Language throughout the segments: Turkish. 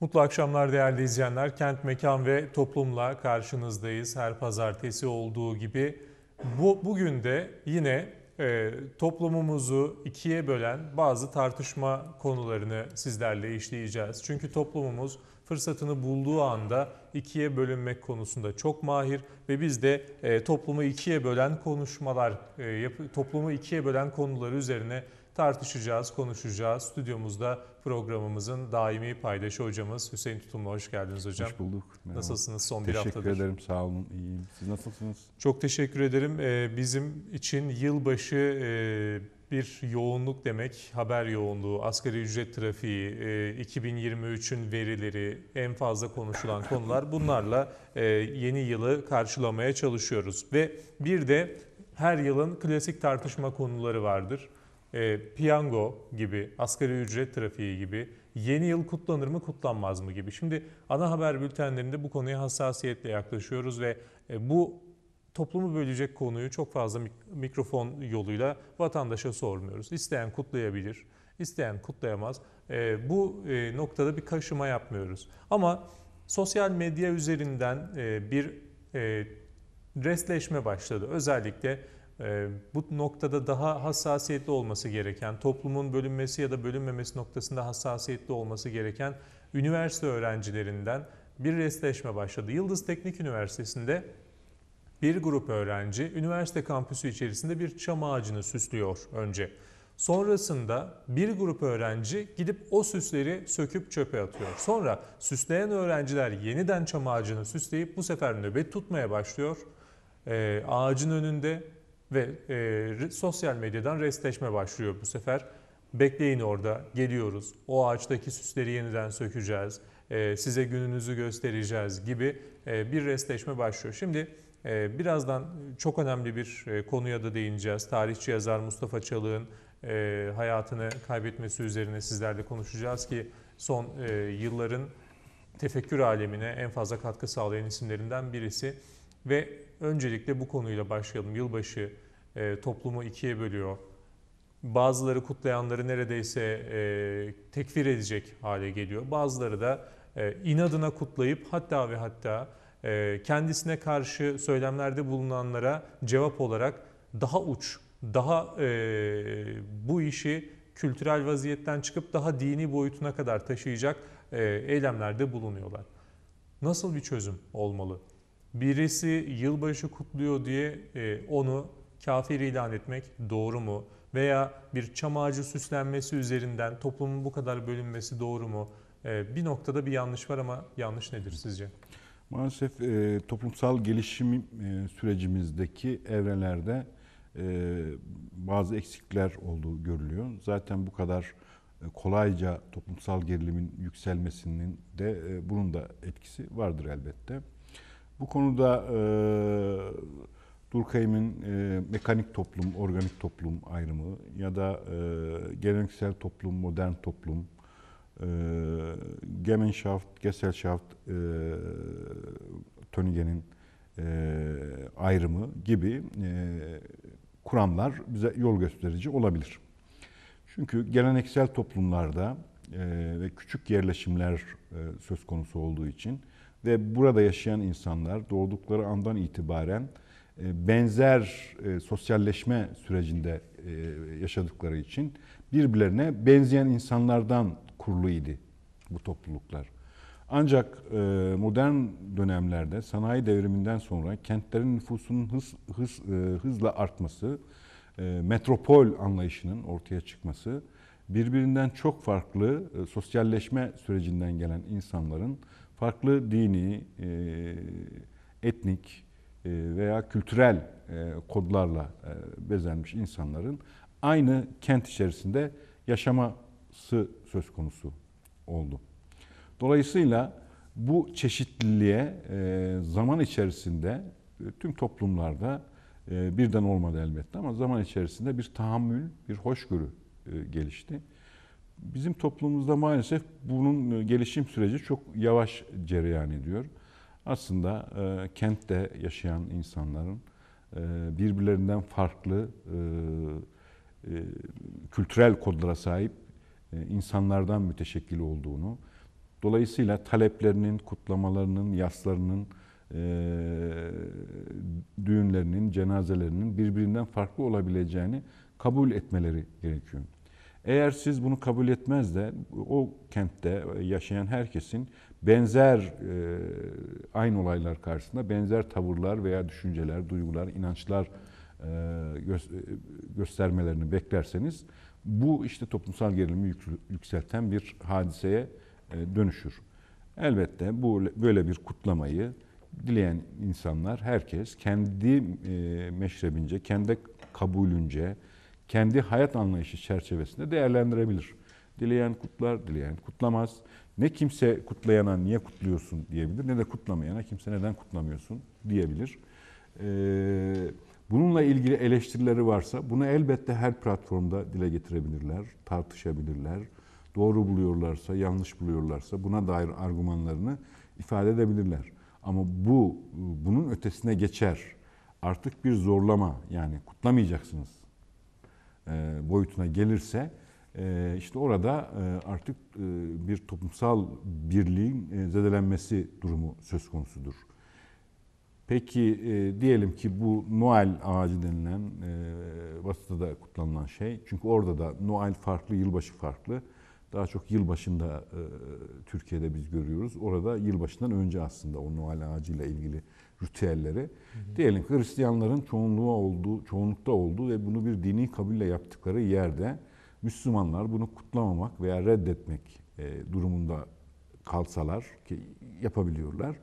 Mutlu akşamlar değerli izleyenler. Kent, mekan ve toplumla karşınızdayız. Her pazartesi olduğu gibi bu bugün de yine e, toplumumuzu ikiye bölen bazı tartışma konularını sizlerle işleyeceğiz. Çünkü toplumumuz fırsatını bulduğu anda ikiye bölünmek konusunda çok mahir ve biz de e, toplumu ikiye bölen konuşmalar, e, yap, toplumu ikiye bölen konular üzerine tartışacağız, konuşacağız. Stüdyomuzda programımızın daimi paydaşı hocamız Hüseyin Tutumlu. Hoş geldiniz hocam. Hoş bulduk. Merhaba. Nasılsınız son teşekkür bir haftadır? Teşekkür ederim, sağ olun. İyiyim. Siz nasılsınız? Çok teşekkür ederim. Ee, bizim için yılbaşı e, bir yoğunluk demek, haber yoğunluğu, asgari ücret trafiği, 2023'ün e, verileri, en fazla konuşulan konular bunlarla e, yeni yılı karşılamaya çalışıyoruz. Ve bir de her yılın klasik tartışma konuları vardır e, piyango gibi, asgari ücret trafiği gibi, yeni yıl kutlanır mı kutlanmaz mı gibi. Şimdi ana haber bültenlerinde bu konuya hassasiyetle yaklaşıyoruz ve e, bu toplumu bölecek konuyu çok fazla mikrofon yoluyla vatandaşa sormuyoruz. İsteyen kutlayabilir, isteyen kutlayamaz. E, bu e, noktada bir kaşıma yapmıyoruz. Ama sosyal medya üzerinden e, bir e, resleşme başladı. Özellikle ee, bu noktada daha hassasiyetli olması gereken, toplumun bölünmesi ya da bölünmemesi noktasında hassasiyetli olması gereken üniversite öğrencilerinden bir restleşme başladı. Yıldız Teknik Üniversitesi'nde bir grup öğrenci üniversite kampüsü içerisinde bir çam ağacını süslüyor önce. Sonrasında bir grup öğrenci gidip o süsleri söküp çöpe atıyor. Sonra süsleyen öğrenciler yeniden çam ağacını süsleyip bu sefer nöbet tutmaya başlıyor. Ee, ağacın önünde ve e, sosyal medyadan restleşme başlıyor bu sefer. Bekleyin orada, geliyoruz. O ağaçtaki süsleri yeniden sökeceğiz. E, size gününüzü göstereceğiz gibi e, bir restleşme başlıyor. Şimdi e, birazdan çok önemli bir e, konuya da değineceğiz. Tarihçi yazar Mustafa Çalık'ın e, hayatını kaybetmesi üzerine sizlerle konuşacağız ki son e, yılların tefekkür alemine en fazla katkı sağlayan isimlerinden birisi ve Öncelikle bu konuyla başlayalım. Yılbaşı e, toplumu ikiye bölüyor. Bazıları kutlayanları neredeyse e, tekfir edecek hale geliyor. Bazıları da e, inadına kutlayıp hatta ve hatta e, kendisine karşı söylemlerde bulunanlara cevap olarak daha uç, daha e, bu işi kültürel vaziyetten çıkıp daha dini boyutuna kadar taşıyacak e, eylemlerde bulunuyorlar. Nasıl bir çözüm olmalı? birisi yılbaşı kutluyor diye e, onu kafir ilan etmek doğru mu? Veya bir çam ağacı süslenmesi üzerinden toplumun bu kadar bölünmesi doğru mu? E, bir noktada bir yanlış var ama yanlış nedir sizce? Maalesef e, toplumsal gelişim e, sürecimizdeki evrelerde e, bazı eksikler olduğu görülüyor. Zaten bu kadar e, kolayca toplumsal gerilimin yükselmesinin de e, bunun da etkisi vardır elbette. Bu konuda e, Durkheim'in e, mekanik toplum, organik toplum ayrımı ya da e, geleneksel toplum, modern toplum, e, Gemeinschaft, Gesellschaft, e, Tönigen'in e, ayrımı gibi e, kuramlar bize yol gösterici olabilir. Çünkü geleneksel toplumlarda e, ve küçük yerleşimler e, söz konusu olduğu için ve burada yaşayan insanlar doğdukları andan itibaren e, benzer e, sosyalleşme sürecinde e, yaşadıkları için birbirlerine benzeyen insanlardan kurulu idi bu topluluklar. Ancak modern dönemlerde sanayi devriminden sonra kentlerin nüfusunun hız, hız, hızla artması, metropol anlayışının ortaya çıkması, birbirinden çok farklı sosyalleşme sürecinden gelen insanların farklı dini, e, etnik e, veya kültürel e, kodlarla bezenmiş insanların aynı kent içerisinde yaşaması söz konusu oldu. Dolayısıyla bu çeşitliliğe zaman içerisinde tüm toplumlarda birden olmadı elbette ama zaman içerisinde bir tahammül, bir hoşgörü gelişti. Bizim toplumumuzda maalesef bunun e, gelişim süreci çok yavaş cereyan ediyor. Aslında e, kentte yaşayan insanların e, birbirlerinden farklı e, e, kültürel kodlara sahip e, insanlardan müteşekkil olduğunu, dolayısıyla taleplerinin, kutlamalarının, yaslarının, e, düğünlerinin, cenazelerinin birbirinden farklı olabileceğini kabul etmeleri gerekiyor. Eğer siz bunu kabul etmez de o kentte yaşayan herkesin benzer e, aynı olaylar karşısında benzer tavırlar veya düşünceler, duygular, inançlar e, e, göstermelerini beklerseniz bu işte toplumsal gerilimi yükselten bir hadiseye dönüşür. Elbette bu böyle bir kutlamayı dileyen insanlar herkes kendi e, meşrebince, kendi kabulünce, kendi hayat anlayışı çerçevesinde değerlendirebilir. Dileyen kutlar, dileyen kutlamaz. Ne kimse kutlayana niye kutluyorsun diyebilir, ne de kutlamayana kimse neden kutlamıyorsun diyebilir. Ee, bununla ilgili eleştirileri varsa bunu elbette her platformda dile getirebilirler, tartışabilirler. Doğru buluyorlarsa, yanlış buluyorlarsa buna dair argümanlarını ifade edebilirler. Ama bu bunun ötesine geçer. Artık bir zorlama yani kutlamayacaksınız e, boyutuna gelirse e, işte orada e, artık bir toplumsal birliğin zedelenmesi durumu söz konusudur. Peki e, diyelim ki bu Noel ağacı denilen e, batıda da kutlanılan şey. Çünkü orada da Noel farklı, yılbaşı farklı. Daha çok yılbaşında e, Türkiye'de biz görüyoruz. Orada yılbaşından önce aslında o Noel ağacıyla ilgili ritüelleri. Hı hı. Diyelim Hristiyanların çoğunluğa olduğu, çoğunlukta olduğu ve bunu bir dini kabille yaptıkları yerde Müslümanlar bunu kutlamamak veya reddetmek e, durumunda kalsalar ki yapabiliyorlar.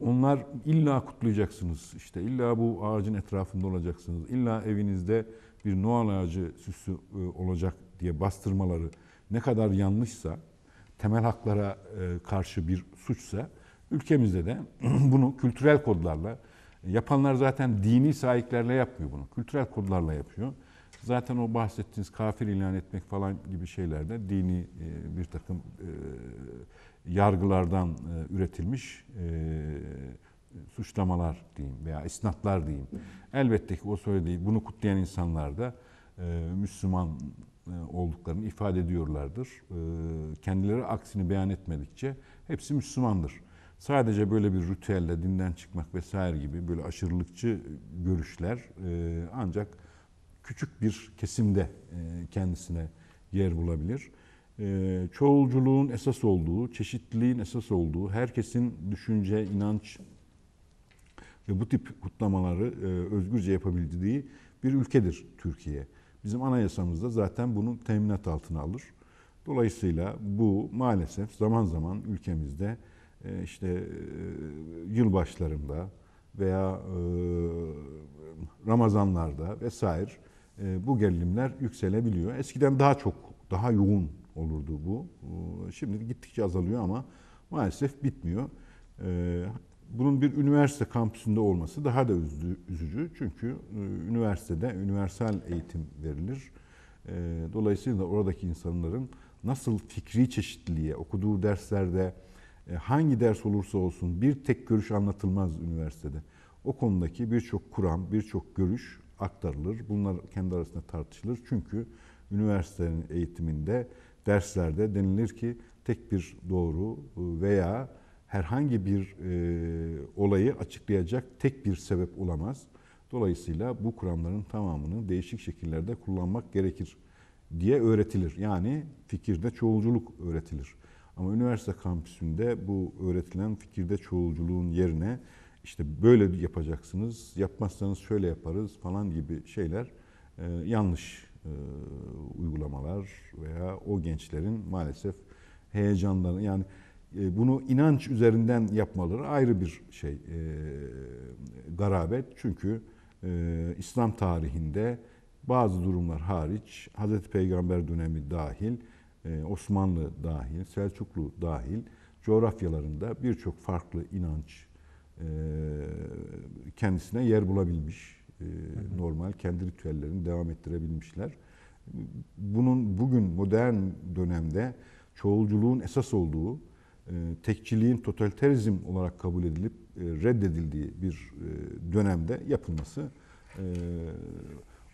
Onlar illa kutlayacaksınız işte illa bu ağacın etrafında olacaksınız illa evinizde bir Noel ağacı süsü e, olacak diye bastırmaları ne kadar yanlışsa temel haklara e, karşı bir suçsa Ülkemizde de bunu kültürel kodlarla, yapanlar zaten dini sahiplerle yapmıyor bunu. Kültürel kodlarla yapıyor. Zaten o bahsettiğiniz kafir ilan etmek falan gibi şeylerde dini e, bir takım e, yargılardan e, üretilmiş suçlamalar diyeyim veya isnatlar diyeyim. Elbette ki o söylediği bunu kutlayan insanlar da Müslüman olduklarını ifade ediyorlardır. Kendileri aksini beyan etmedikçe hepsi Müslümandır. Sadece böyle bir ritüelle dinden çıkmak vesaire gibi böyle aşırılıkçı görüşler e, ancak küçük bir kesimde e, kendisine yer bulabilir. E, çoğulculuğun esas olduğu, çeşitliliğin esas olduğu, herkesin düşünce, inanç ve bu tip kutlamaları e, özgürce yapabildiği bir ülkedir Türkiye. Bizim anayasamızda zaten bunu teminat altına alır. Dolayısıyla bu maalesef zaman zaman ülkemizde e, işte e, yılbaşlarında veya e, Ramazanlarda vesaire bu gerilimler yükselebiliyor. Eskiden daha çok, daha yoğun olurdu bu. Şimdi gittikçe azalıyor ama maalesef bitmiyor. Bunun bir üniversite kampüsünde olması daha da üzücü. Çünkü üniversitede üniversal eğitim verilir. Dolayısıyla oradaki insanların nasıl fikri çeşitliliğe, okuduğu derslerde e, hangi ders olursa olsun bir tek görüş anlatılmaz üniversitede. O konudaki birçok kuram, birçok görüş aktarılır. Bunlar kendi arasında tartışılır. Çünkü üniversitenin eğitiminde derslerde denilir ki tek bir doğru e, veya herhangi bir e, olayı açıklayacak tek bir sebep olamaz. Dolayısıyla bu kuramların tamamını değişik şekillerde kullanmak gerekir diye öğretilir. Yani fikirde çoğulculuk öğretilir. Ama üniversite kampüsünde bu öğretilen fikirde çoğulculuğun yerine işte böyle yapacaksınız, yapmazsanız şöyle yaparız falan gibi şeyler e, yanlış e, uygulamalar veya o gençlerin maalesef heyecanları yani e, bunu inanç üzerinden yapmaları ayrı bir şey e, garabet çünkü e, İslam tarihinde bazı durumlar hariç Hazreti Peygamber dönemi dahil e, Osmanlı dahil, Selçuklu dahil coğrafyalarında birçok farklı inanç e, kendisine yer bulabilmiş. E, normal kendi ritüellerini devam ettirebilmişler. Bunun bugün modern dönemde çoğulculuğun esas olduğu, tekçiliğin totaliterizm olarak kabul edilip reddedildiği bir dönemde yapılması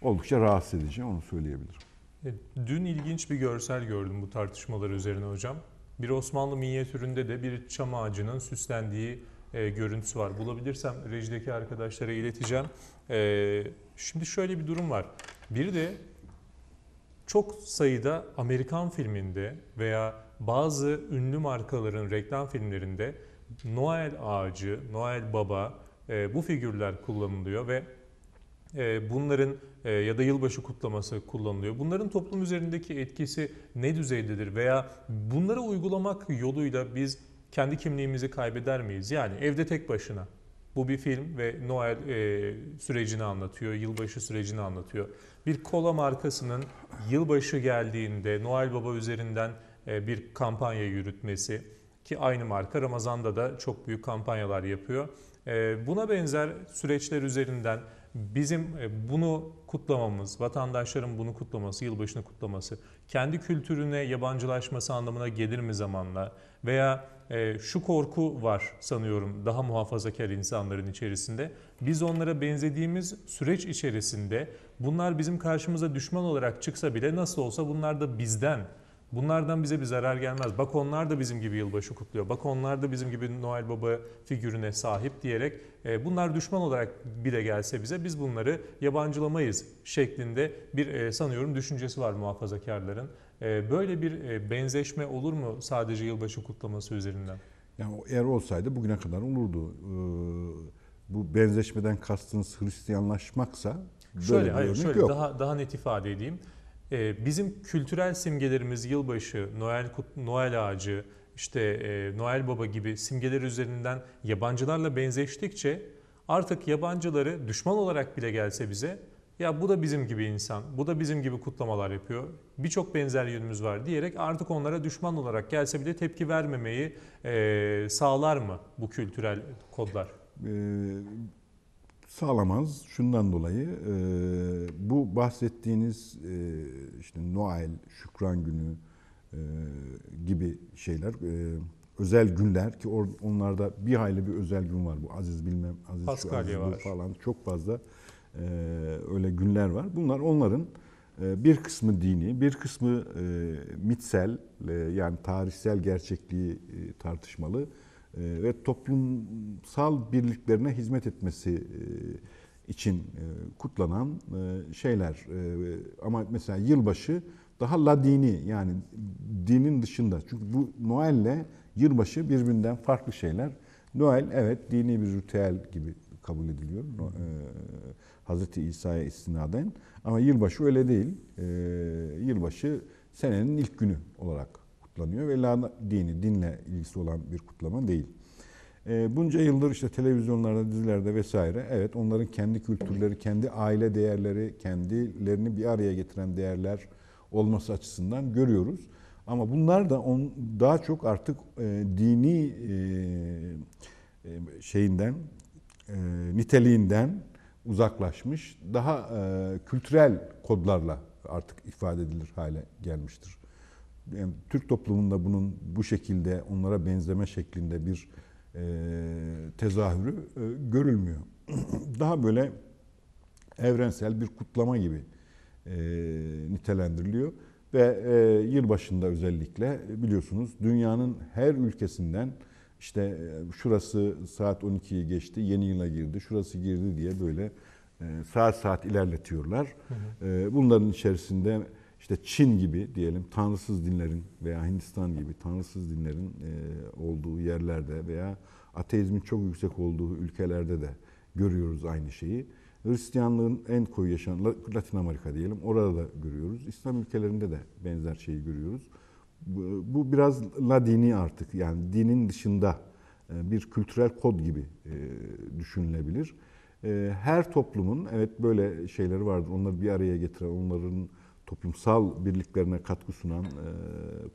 oldukça rahatsız edici onu söyleyebilirim. Dün ilginç bir görsel gördüm bu tartışmalar üzerine hocam. Bir Osmanlı minyatüründe de bir çam ağacının süslendiği e, görüntüsü var. Bulabilirsem rejideki arkadaşlara ileteceğim. E, şimdi şöyle bir durum var. Bir de çok sayıda Amerikan filminde veya bazı ünlü markaların reklam filmlerinde Noel ağacı, Noel baba e, bu figürler kullanılıyor ve ee, bunların e, ya da yılbaşı kutlaması kullanılıyor. Bunların toplum üzerindeki etkisi ne düzeydedir veya bunları uygulamak yoluyla biz kendi kimliğimizi kaybeder miyiz? Yani evde tek başına. Bu bir film ve Noel e, sürecini anlatıyor, yılbaşı sürecini anlatıyor. Bir kola markasının yılbaşı geldiğinde Noel Baba üzerinden e, bir kampanya yürütmesi ki aynı marka Ramazan'da da çok büyük kampanyalar yapıyor. E, buna benzer süreçler üzerinden bizim e, bunu kutlamamız, vatandaşların bunu kutlaması, yılbaşını kutlaması, kendi kültürüne yabancılaşması anlamına gelir mi zamanla? Veya e, şu korku var sanıyorum daha muhafazakar insanların içerisinde. Biz onlara benzediğimiz süreç içerisinde bunlar bizim karşımıza düşman olarak çıksa bile nasıl olsa bunlar da bizden Bunlardan bize bir zarar gelmez. Bak onlar da bizim gibi yılbaşı kutluyor. Bak onlar da bizim gibi Noel Baba figürüne sahip diyerek e, bunlar düşman olarak bir de gelse bize biz bunları yabancılamayız şeklinde bir e, sanıyorum düşüncesi var muhafazakarların. E, böyle bir e, benzeşme olur mu sadece yılbaşı kutlaması üzerinden? Yani eğer olsaydı bugüne kadar olurdu. Ee, bu benzeşmeden kastınız Hristiyanlaşmaksa böyle şöyle, bir hayır, örnek şöyle, yok. Daha, daha net ifade edeyim. Ee, bizim kültürel simgelerimiz yılbaşı, Noel, Noel ağacı, işte e, Noel Baba gibi simgeler üzerinden yabancılarla benzeştikçe artık yabancıları düşman olarak bile gelse bize ya bu da bizim gibi insan, bu da bizim gibi kutlamalar yapıyor, birçok benzer yönümüz var diyerek artık onlara düşman olarak gelse bile tepki vermemeyi e, sağlar mı bu kültürel kodlar? Ee, sağlamaz. Şundan dolayı e, bu bahsettiğiniz e, işte Noel, Şükran Günü e, gibi şeyler, e, özel günler ki or, onlarda bir hayli bir özel gün var. Bu Aziz bilmem, Aziz Paskalya şu, Aziz var. falan çok fazla e, öyle günler var. Bunlar onların e, bir kısmı dini, bir kısmı e, mitsel e, yani tarihsel gerçekliği e, tartışmalı ee, ve toplumsal birliklerine hizmet etmesi e, için e, kutlanan e, şeyler. Ama mesela yılbaşı daha ladini yani dinin dışında. Çünkü bu Noel'le yılbaşı birbirinden farklı şeyler. Noel evet dini bir ritüel gibi kabul ediliyor. Hazreti İsa'ya istinaden. Ama yılbaşı öyle değil. yılbaşı senenin ilk günü olarak kutlanıyor ve la dini, dinle ilgisi olan bir kutlama değil. E, bunca yıldır işte televizyonlarda, dizilerde vesaire evet onların kendi kültürleri, kendi aile değerleri, kendilerini bir araya getiren değerler olması açısından görüyoruz. Ama bunlar da on, daha çok artık e, dini e, e şeyinden, e, niteliğinden uzaklaşmış, daha e, kültürel kodlarla artık ifade edilir hale gelmiştir yani Türk toplumunda bunun bu şekilde onlara benzeme şeklinde bir e, tezahürü e, görülmüyor. Daha böyle evrensel bir kutlama gibi e, nitelendiriliyor ve e, yılbaşında özellikle e, biliyorsunuz dünyanın her ülkesinden işte e, şurası saat 12'yi geçti, yeni yıla girdi, şurası girdi diye böyle e, saat saat ilerletiyorlar. Hı hı. Bunların içerisinde işte Çin gibi diyelim tanrısız dinlerin veya Hindistan gibi tanrısız dinlerin e, olduğu yerlerde veya ateizmin çok yüksek olduğu ülkelerde de görüyoruz aynı şeyi. Hristiyanlığın en koyu yaşayan Latin Amerika diyelim orada da görüyoruz. İslam ülkelerinde de benzer şeyi görüyoruz. Bu biraz la dini artık yani dinin dışında e, bir kültürel kod gibi e, düşünülebilir. Her toplumun evet böyle şeyleri vardır. Onları bir araya getiren, onların toplumsal birliklerine katkı sunan e,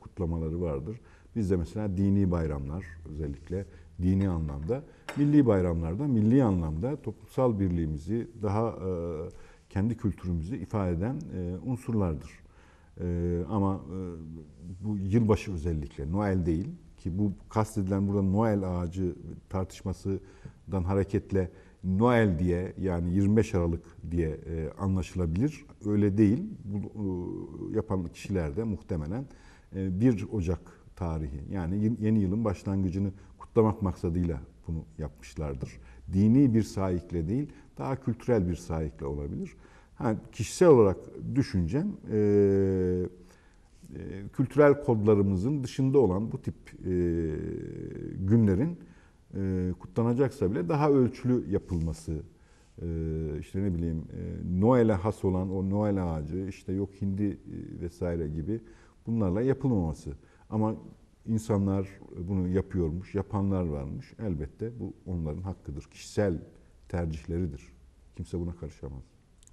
kutlamaları vardır. Bizde mesela dini bayramlar özellikle dini anlamda, milli bayramlarda milli anlamda toplumsal birliğimizi daha e, kendi kültürümüzü ifade eden e, unsurlardır. E, ama e, bu yılbaşı özellikle Noel değil ki bu kastedilen burada Noel ağacı tartışmasından hareketle Noel diye yani 25 Aralık diye e, anlaşılabilir. Öyle değil. Bu e, yapan kişiler de muhtemelen e, 1 Ocak tarihi yani yeni yılın başlangıcını kutlamak maksadıyla bunu yapmışlardır. Dini bir sahikle değil, daha kültürel bir sahikle olabilir. Ha, kişisel olarak düşüncem e, e, kültürel kodlarımızın dışında olan bu tip e, günlerin e, kutlanacaksa bile daha ölçülü yapılması e, işte ne bileyim e, Noel'e has olan o Noel ağacı işte yok hindi e, vesaire gibi bunlarla yapılmaması. Ama insanlar bunu yapıyormuş, yapanlar varmış. Elbette bu onların hakkıdır. Kişisel tercihleridir. Kimse buna karışamaz.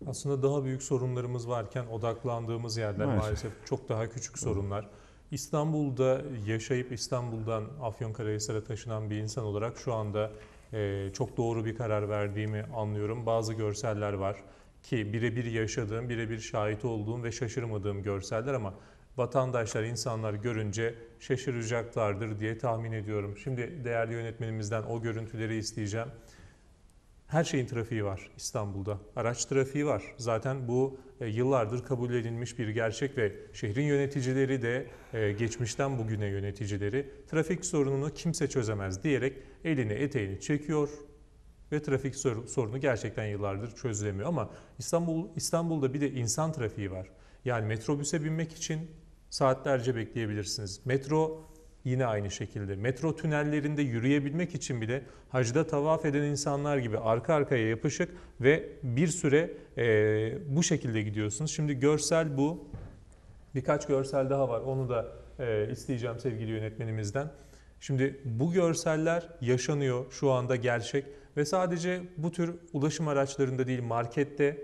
Aslında daha büyük sorunlarımız varken odaklandığımız yerler maalesef, maalesef çok daha küçük sorunlar. Evet. İstanbul'da yaşayıp İstanbul'dan Afyonkarahisar'a taşınan bir insan olarak şu anda e, çok doğru bir karar verdiğimi anlıyorum. Bazı görseller var ki birebir yaşadığım, birebir şahit olduğum ve şaşırmadığım görseller ama vatandaşlar, insanlar görünce şaşıracaklardır diye tahmin ediyorum. Şimdi değerli yönetmenimizden o görüntüleri isteyeceğim her şeyin trafiği var İstanbul'da. Araç trafiği var. Zaten bu e, yıllardır kabul edilmiş bir gerçek ve şehrin yöneticileri de e, geçmişten bugüne yöneticileri trafik sorununu kimse çözemez diyerek elini eteğini çekiyor ve trafik sorunu gerçekten yıllardır çözülemiyor ama İstanbul İstanbul'da bir de insan trafiği var. Yani metrobüse binmek için saatlerce bekleyebilirsiniz. Metro Yine aynı şekilde metro tünellerinde yürüyebilmek için bile hacda tavaf eden insanlar gibi arka arkaya yapışık ve bir süre e, bu şekilde gidiyorsunuz. Şimdi görsel bu. Birkaç görsel daha var. Onu da e, isteyeceğim sevgili yönetmenimizden. Şimdi bu görseller yaşanıyor şu anda gerçek ve sadece bu tür ulaşım araçlarında değil markette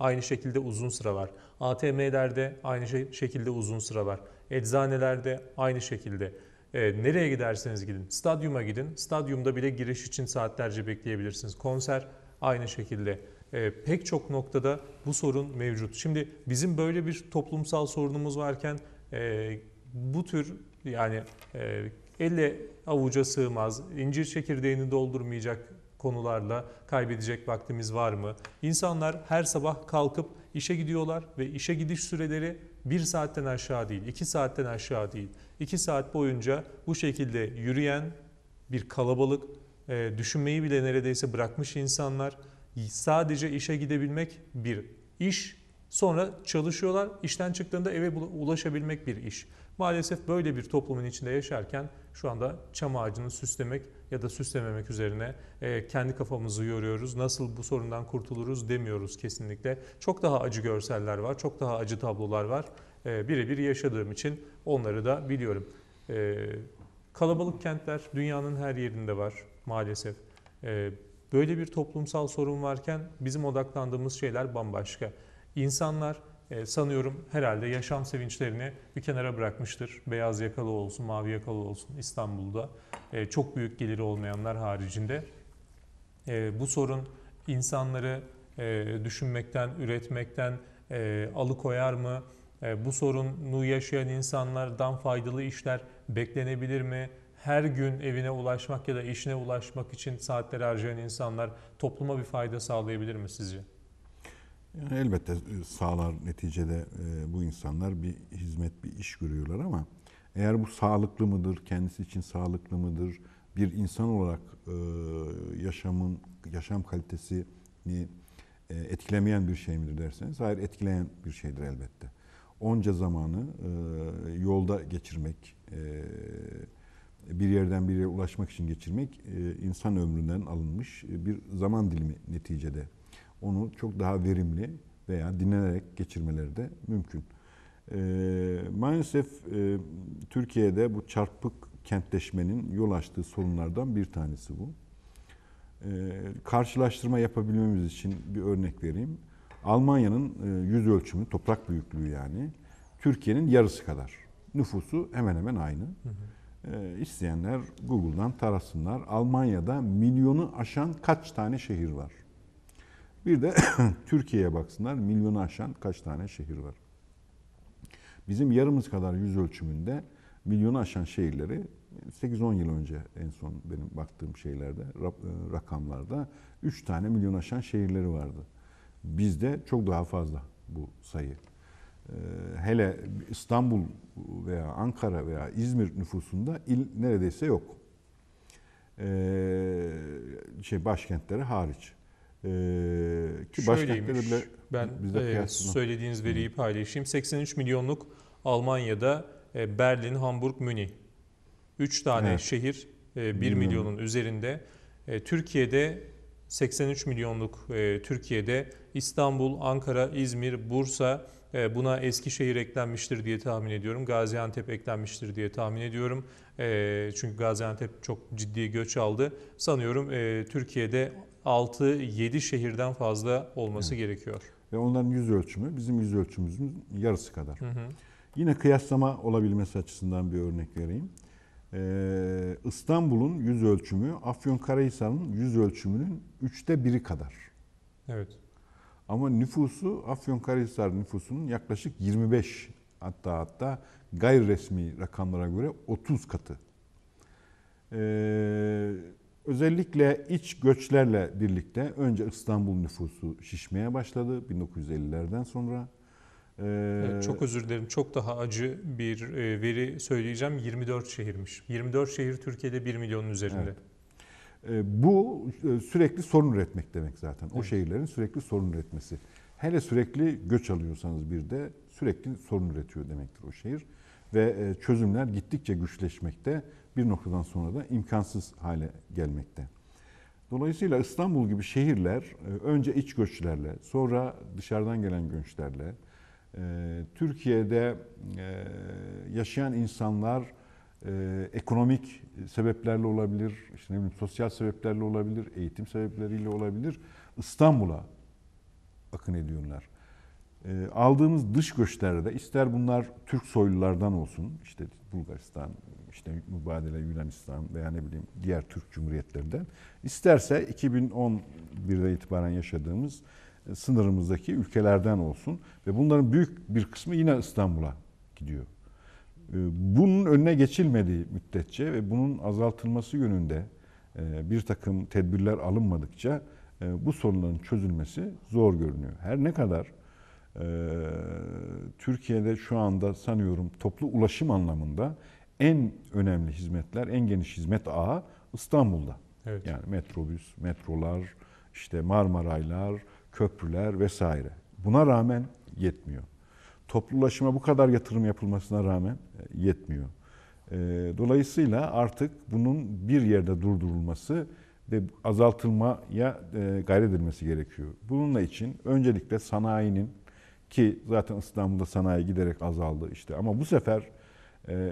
aynı şekilde uzun sıra var. ATM'lerde aynı şey, şekilde uzun sıra var. Eczanelerde aynı şekilde. E, nereye giderseniz gidin, stadyuma gidin. Stadyumda bile giriş için saatlerce bekleyebilirsiniz. Konser aynı şekilde. E, pek çok noktada bu sorun mevcut. Şimdi bizim böyle bir toplumsal sorunumuz varken e, bu tür yani e, elle avuca sığmaz, incir çekirdeğini doldurmayacak konularla kaybedecek vaktimiz var mı? İnsanlar her sabah kalkıp işe gidiyorlar ve işe gidiş süreleri bir saatten aşağı değil, iki saatten aşağı değil. 2 saat boyunca bu şekilde yürüyen bir kalabalık, e, düşünmeyi bile neredeyse bırakmış insanlar. Sadece işe gidebilmek bir iş, sonra çalışıyorlar, işten çıktığında eve ulaşabilmek bir iş. Maalesef böyle bir toplumun içinde yaşarken şu anda çam ağacını süslemek ya da süslememek üzerine e, kendi kafamızı yoruyoruz. Nasıl bu sorundan kurtuluruz demiyoruz kesinlikle. Çok daha acı görseller var, çok daha acı tablolar var e, birebir yaşadığım için onları da biliyorum. E, kalabalık kentler dünyanın her yerinde var maalesef. E, böyle bir toplumsal sorun varken bizim odaklandığımız şeyler bambaşka. İnsanlar e, sanıyorum herhalde yaşam sevinçlerini bir kenara bırakmıştır. Beyaz yakalı olsun, mavi yakalı olsun İstanbul'da e, çok büyük geliri olmayanlar haricinde. E, bu sorun insanları e, düşünmekten, üretmekten e, alıkoyar mı? Ee, bu sorunu yaşayan insanlardan faydalı işler beklenebilir mi? Her gün evine ulaşmak ya da işine ulaşmak için saatler harcayan insanlar topluma bir fayda sağlayabilir mi sizce? Yani elbette sağlar neticede e, bu insanlar bir hizmet, bir iş görüyorlar ama eğer bu sağlıklı mıdır, kendisi için sağlıklı mıdır, bir insan olarak e, yaşamın, yaşam kalitesini e, etkilemeyen bir şey midir derseniz, hayır etkileyen bir şeydir elbette onca zamanı e, yolda geçirmek, e, bir yerden bir yere ulaşmak için geçirmek e, insan ömründen alınmış e, bir zaman dilimi neticede. Onu çok daha verimli veya dinlenerek geçirmeleri de mümkün. E, maalesef e, Türkiye'de bu çarpık kentleşmenin yol açtığı sorunlardan bir tanesi bu. E, karşılaştırma yapabilmemiz için bir örnek vereyim. Almanya'nın e, yüz ölçümü, toprak büyüklüğü yani Türkiye'nin yarısı kadar. Nüfusu hemen hemen aynı. Hı hı. E, Google'dan tarasınlar. Almanya'da milyonu aşan kaç tane şehir var? Bir de Türkiye'ye baksınlar milyonu aşan kaç tane şehir var? Bizim yarımız kadar yüz ölçümünde milyonu aşan şehirleri 8-10 yıl önce en son benim baktığım şeylerde, e, rakamlarda 3 tane milyon aşan şehirleri vardı. Bizde çok daha fazla bu sayı. Ee, hele İstanbul veya Ankara veya İzmir nüfusunda il neredeyse yok. Ee, şey başkentleri hariç. Ee, ki başkentlere bile ben e, söylediğiniz veriyi paylaşayım. 83 milyonluk Almanya'da e, Berlin, Hamburg, Münih. 3 tane evet. şehir 1 e, milyonun üzerinde. E, Türkiye'de 83 milyonluk Türkiye'de İstanbul, Ankara, İzmir, Bursa e, buna Eskişehir eklenmiştir diye tahmin ediyorum. Gaziantep eklenmiştir diye tahmin ediyorum. E, çünkü Gaziantep çok ciddi göç aldı. Sanıyorum e, Türkiye'de 6-7 şehirden fazla olması evet. gerekiyor. Ve onların yüz ölçümü bizim yüz ölçümüzün yarısı kadar. Hı hı. Yine kıyaslama olabilmesi açısından bir örnek vereyim. Ee, İstanbul'un yüz ölçümü Afyonkarahisar'ın yüz ölçümünün üçte biri kadar. Evet. Ama nüfusu Afyonkarahisar nüfusunun yaklaşık 25 hatta hatta gayri resmi rakamlara göre 30 katı. Ee, özellikle iç göçlerle birlikte önce İstanbul nüfusu şişmeye başladı 1950'lerden sonra. Ee, çok özür dilerim. Çok daha acı bir e, veri söyleyeceğim. 24 şehirmiş. 24 şehir Türkiye'de 1 milyonun üzerinde. Evet. Ee, bu e, sürekli sorun üretmek demek zaten. O evet. şehirlerin sürekli sorun üretmesi. Hele sürekli göç alıyorsanız bir de sürekli sorun üretiyor demektir o şehir. Ve e, çözümler gittikçe güçleşmekte, bir noktadan sonra da imkansız hale gelmekte. Dolayısıyla İstanbul gibi şehirler e, önce iç göçlerle, sonra dışarıdan gelen göçlerle, Türkiye'de yaşayan insanlar e, ekonomik sebeplerle olabilir, işte ne bileyim, sosyal sebeplerle olabilir, eğitim sebepleriyle olabilir. İstanbul'a akın ediyorlar. E, aldığımız dış göçlerde ister bunlar Türk soylulardan olsun, işte Bulgaristan, işte mübadele Yunanistan veya ne bileyim diğer Türk cumhuriyetlerinden, isterse 2011'de itibaren yaşadığımız e, sınırımızdaki ülkelerden olsun ve bunların büyük bir kısmı yine İstanbul'a gidiyor. Ee, bunun önüne geçilmediği müddetçe ve bunun azaltılması yönünde e, bir takım tedbirler alınmadıkça e, bu sorunların çözülmesi zor görünüyor. Her ne kadar e, Türkiye'de şu anda sanıyorum toplu ulaşım anlamında en önemli hizmetler, en geniş hizmet ağı İstanbul'da. Evet. Yani metrobüs, metrolar, işte Marmaraylar, köprüler vesaire. Buna rağmen yetmiyor toplu bu kadar yatırım yapılmasına rağmen e, yetmiyor. E, dolayısıyla artık bunun bir yerde durdurulması ve azaltılmaya e, gayret edilmesi gerekiyor. Bununla için öncelikle sanayinin ki zaten İstanbul'da sanayi giderek azaldı işte ama bu sefer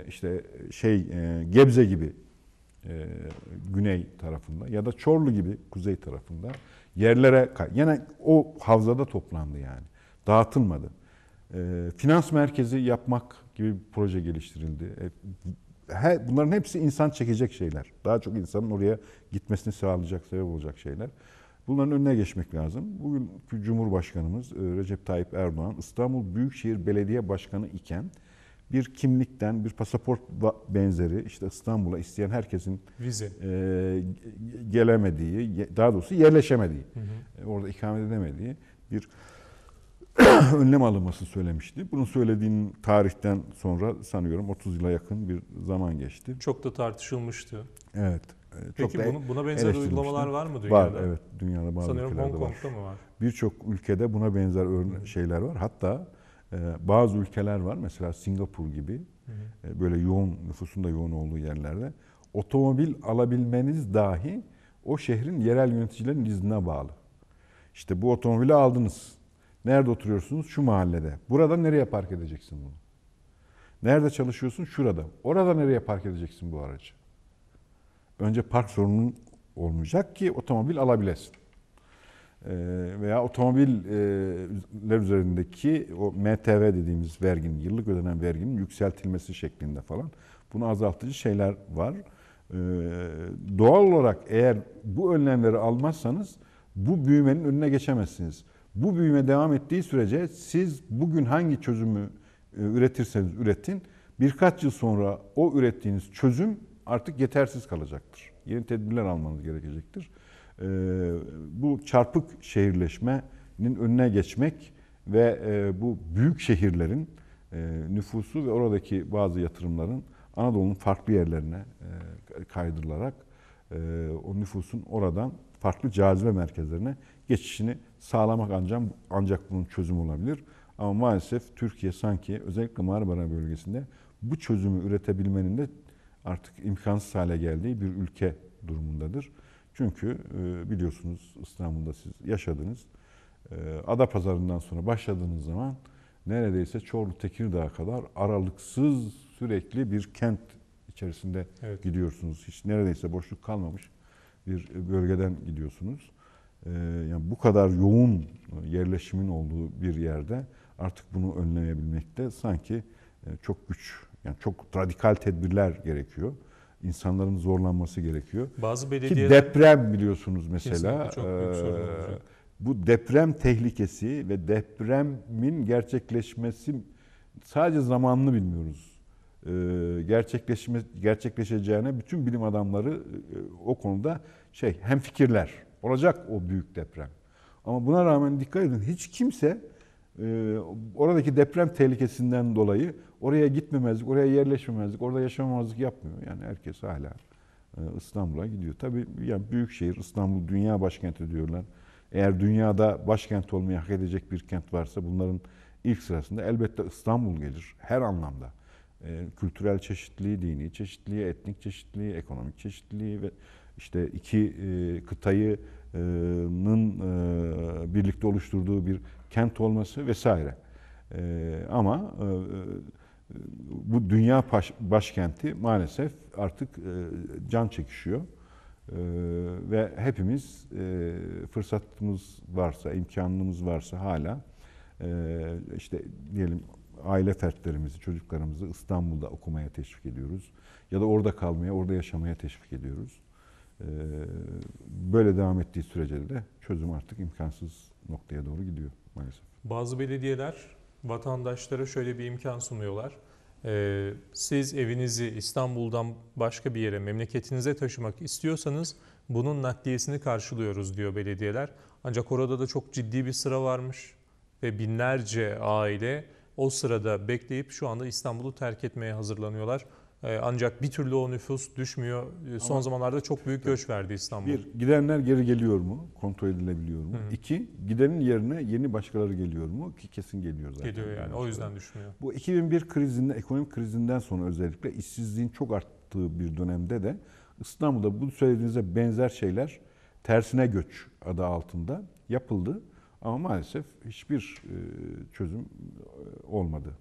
işte şey Gebze gibi güney tarafında ya da Çorlu gibi kuzey tarafında yerlere yine o havzada toplandı yani. Dağıtılmadı. Ee, finans merkezi yapmak gibi bir proje geliştirildi. E, bunların hepsi insan çekecek şeyler. Daha çok insanın oraya gitmesini sağlayacak, sebep olacak şeyler. Bunların önüne geçmek lazım. Bugünkü Cumhurbaşkanımız e, Recep Tayyip Erdoğan İstanbul Büyükşehir Belediye Başkanı iken bir kimlikten, bir pasaport benzeri işte İstanbul'a isteyen herkesin Vize. E, gelemediği, daha doğrusu yerleşemediği, hı hı. E, orada ikamet edemediği bir önlem alınması söylemişti. Bunu söylediğin tarihten sonra sanıyorum 30 yıla yakın bir zaman geçti. Çok da tartışılmıştı. Evet. Ee, çok Peki bunu, buna benzer uygulamalar var mı dünyada? Var evet dünyada bazı Sanıyorum Hong Kong'da var. mı var? Birçok ülkede buna benzer şeyler var. Hatta e, bazı ülkeler var mesela Singapur gibi hı e, böyle yoğun nüfusun da yoğun olduğu yerlerde otomobil alabilmeniz dahi o şehrin yerel yöneticilerin iznine bağlı. İşte bu otomobili aldınız. Nerede oturuyorsunuz? Şu mahallede. Burada nereye park edeceksin bunu? Nerede çalışıyorsun? Şurada. Orada nereye park edeceksin bu aracı? Önce park sorunun olmayacak ki otomobil alabilesin. Ee, veya otomobiller e, üzerindeki o MTV dediğimiz verginin, yıllık ödenen verginin yükseltilmesi şeklinde falan bunu azaltıcı şeyler var. Ee, doğal olarak eğer bu önlemleri almazsanız bu büyümenin önüne geçemezsiniz. Bu büyüme devam ettiği sürece siz bugün hangi çözümü e, üretirseniz üretin, birkaç yıl sonra o ürettiğiniz çözüm artık yetersiz kalacaktır. Yeni tedbirler almanız gerekecektir. E, bu çarpık şehirleşmenin önüne geçmek ve e, bu büyük şehirlerin nüfusu ve oradaki bazı yatırımların Anadolu'nun farklı yerlerine kaydırılarak o nüfusun oradan farklı cazibe merkezlerine geçişini sağlamak ancak, ancak bunun çözümü olabilir. Ama maalesef Türkiye sanki özellikle Marmara bölgesinde bu çözümü üretebilmenin de artık imkansız hale geldiği bir ülke durumundadır. Çünkü e, biliyorsunuz İstanbul'da siz yaşadınız. E, Ada pazarından sonra başladığınız zaman neredeyse Çorlu Tekirdağ'a kadar aralıksız sürekli bir kent içerisinde evet. gidiyorsunuz. Hiç neredeyse boşluk kalmamış bir bölgeden gidiyorsunuz. Ee, yani bu kadar yoğun e, yerleşimin olduğu bir yerde artık bunu önleyebilmekte sanki e, çok güç, yani çok radikal tedbirler gerekiyor. İnsanların zorlanması gerekiyor. Bazı belediyeler... Ki deprem biliyorsunuz mesela. Çok e, büyük sorun Bu deprem tehlikesi ve depremin gerçekleşmesi sadece zamanını bilmiyoruz. Gerçekleşme, gerçekleşeceğine bütün bilim adamları o konuda şey hem fikirler Olacak o büyük deprem. Ama buna rağmen dikkat edin hiç kimse e, oradaki deprem tehlikesinden dolayı oraya gitmemezlik, oraya yerleşmemezlik, orada yaşamamazlık yapmıyor. Yani herkes hala e, İstanbul'a gidiyor. Tabii yani büyük şehir İstanbul dünya başkenti diyorlar. Eğer dünyada başkent olmayı hak edecek bir kent varsa bunların ilk sırasında elbette İstanbul gelir her anlamda. E, kültürel çeşitliliği, dini çeşitliliği, etnik çeşitliliği, ekonomik çeşitliliği ve işte iki e, kıtayı'nın nın e, birlikte oluşturduğu bir kent olması vesaire. E, ama bu dünya baş, başkenti maalesef artık can çekişiyor. Ve hepimiz fırsatımız varsa, imkanımız varsa hala işte diyelim aile fertlerimizi, çocuklarımızı İstanbul'da okumaya teşvik ediyoruz. Ya da orada kalmaya, orada yaşamaya teşvik ediyoruz. Ee, böyle devam ettiği sürece de çözüm artık imkansız noktaya doğru gidiyor maalesef. Bazı belediyeler vatandaşlara şöyle bir imkan sunuyorlar. Ee, siz evinizi İstanbul'dan başka bir yere, memleketinize taşımak istiyorsanız bunun nakliyesini karşılıyoruz diyor belediyeler. Ancak orada da çok ciddi bir sıra varmış ve binlerce aile o sırada bekleyip şu anda İstanbul'u terk etmeye hazırlanıyorlar. Ee, ancak bir türlü o nüfus düşmüyor. Ee, son Ama, zamanlarda çok büyük göç verdi İstanbul. Bir, gidenler geri geliyor mu? Kontrol edilebiliyor mu? Hı. İki, gidenin yerine yeni başkaları geliyor mu? Ki kesin geliyor zaten. Geliyor yani başkaları. o yüzden düşmüyor. Bu 2001 krizinde, ekonomik krizinden sonra özellikle işsizliğin çok arttığı bir dönemde de İstanbul'da bu söylediğinize benzer şeyler tersine göç adı altında yapıldı. Ama maalesef hiçbir e, çözüm e, olmadı.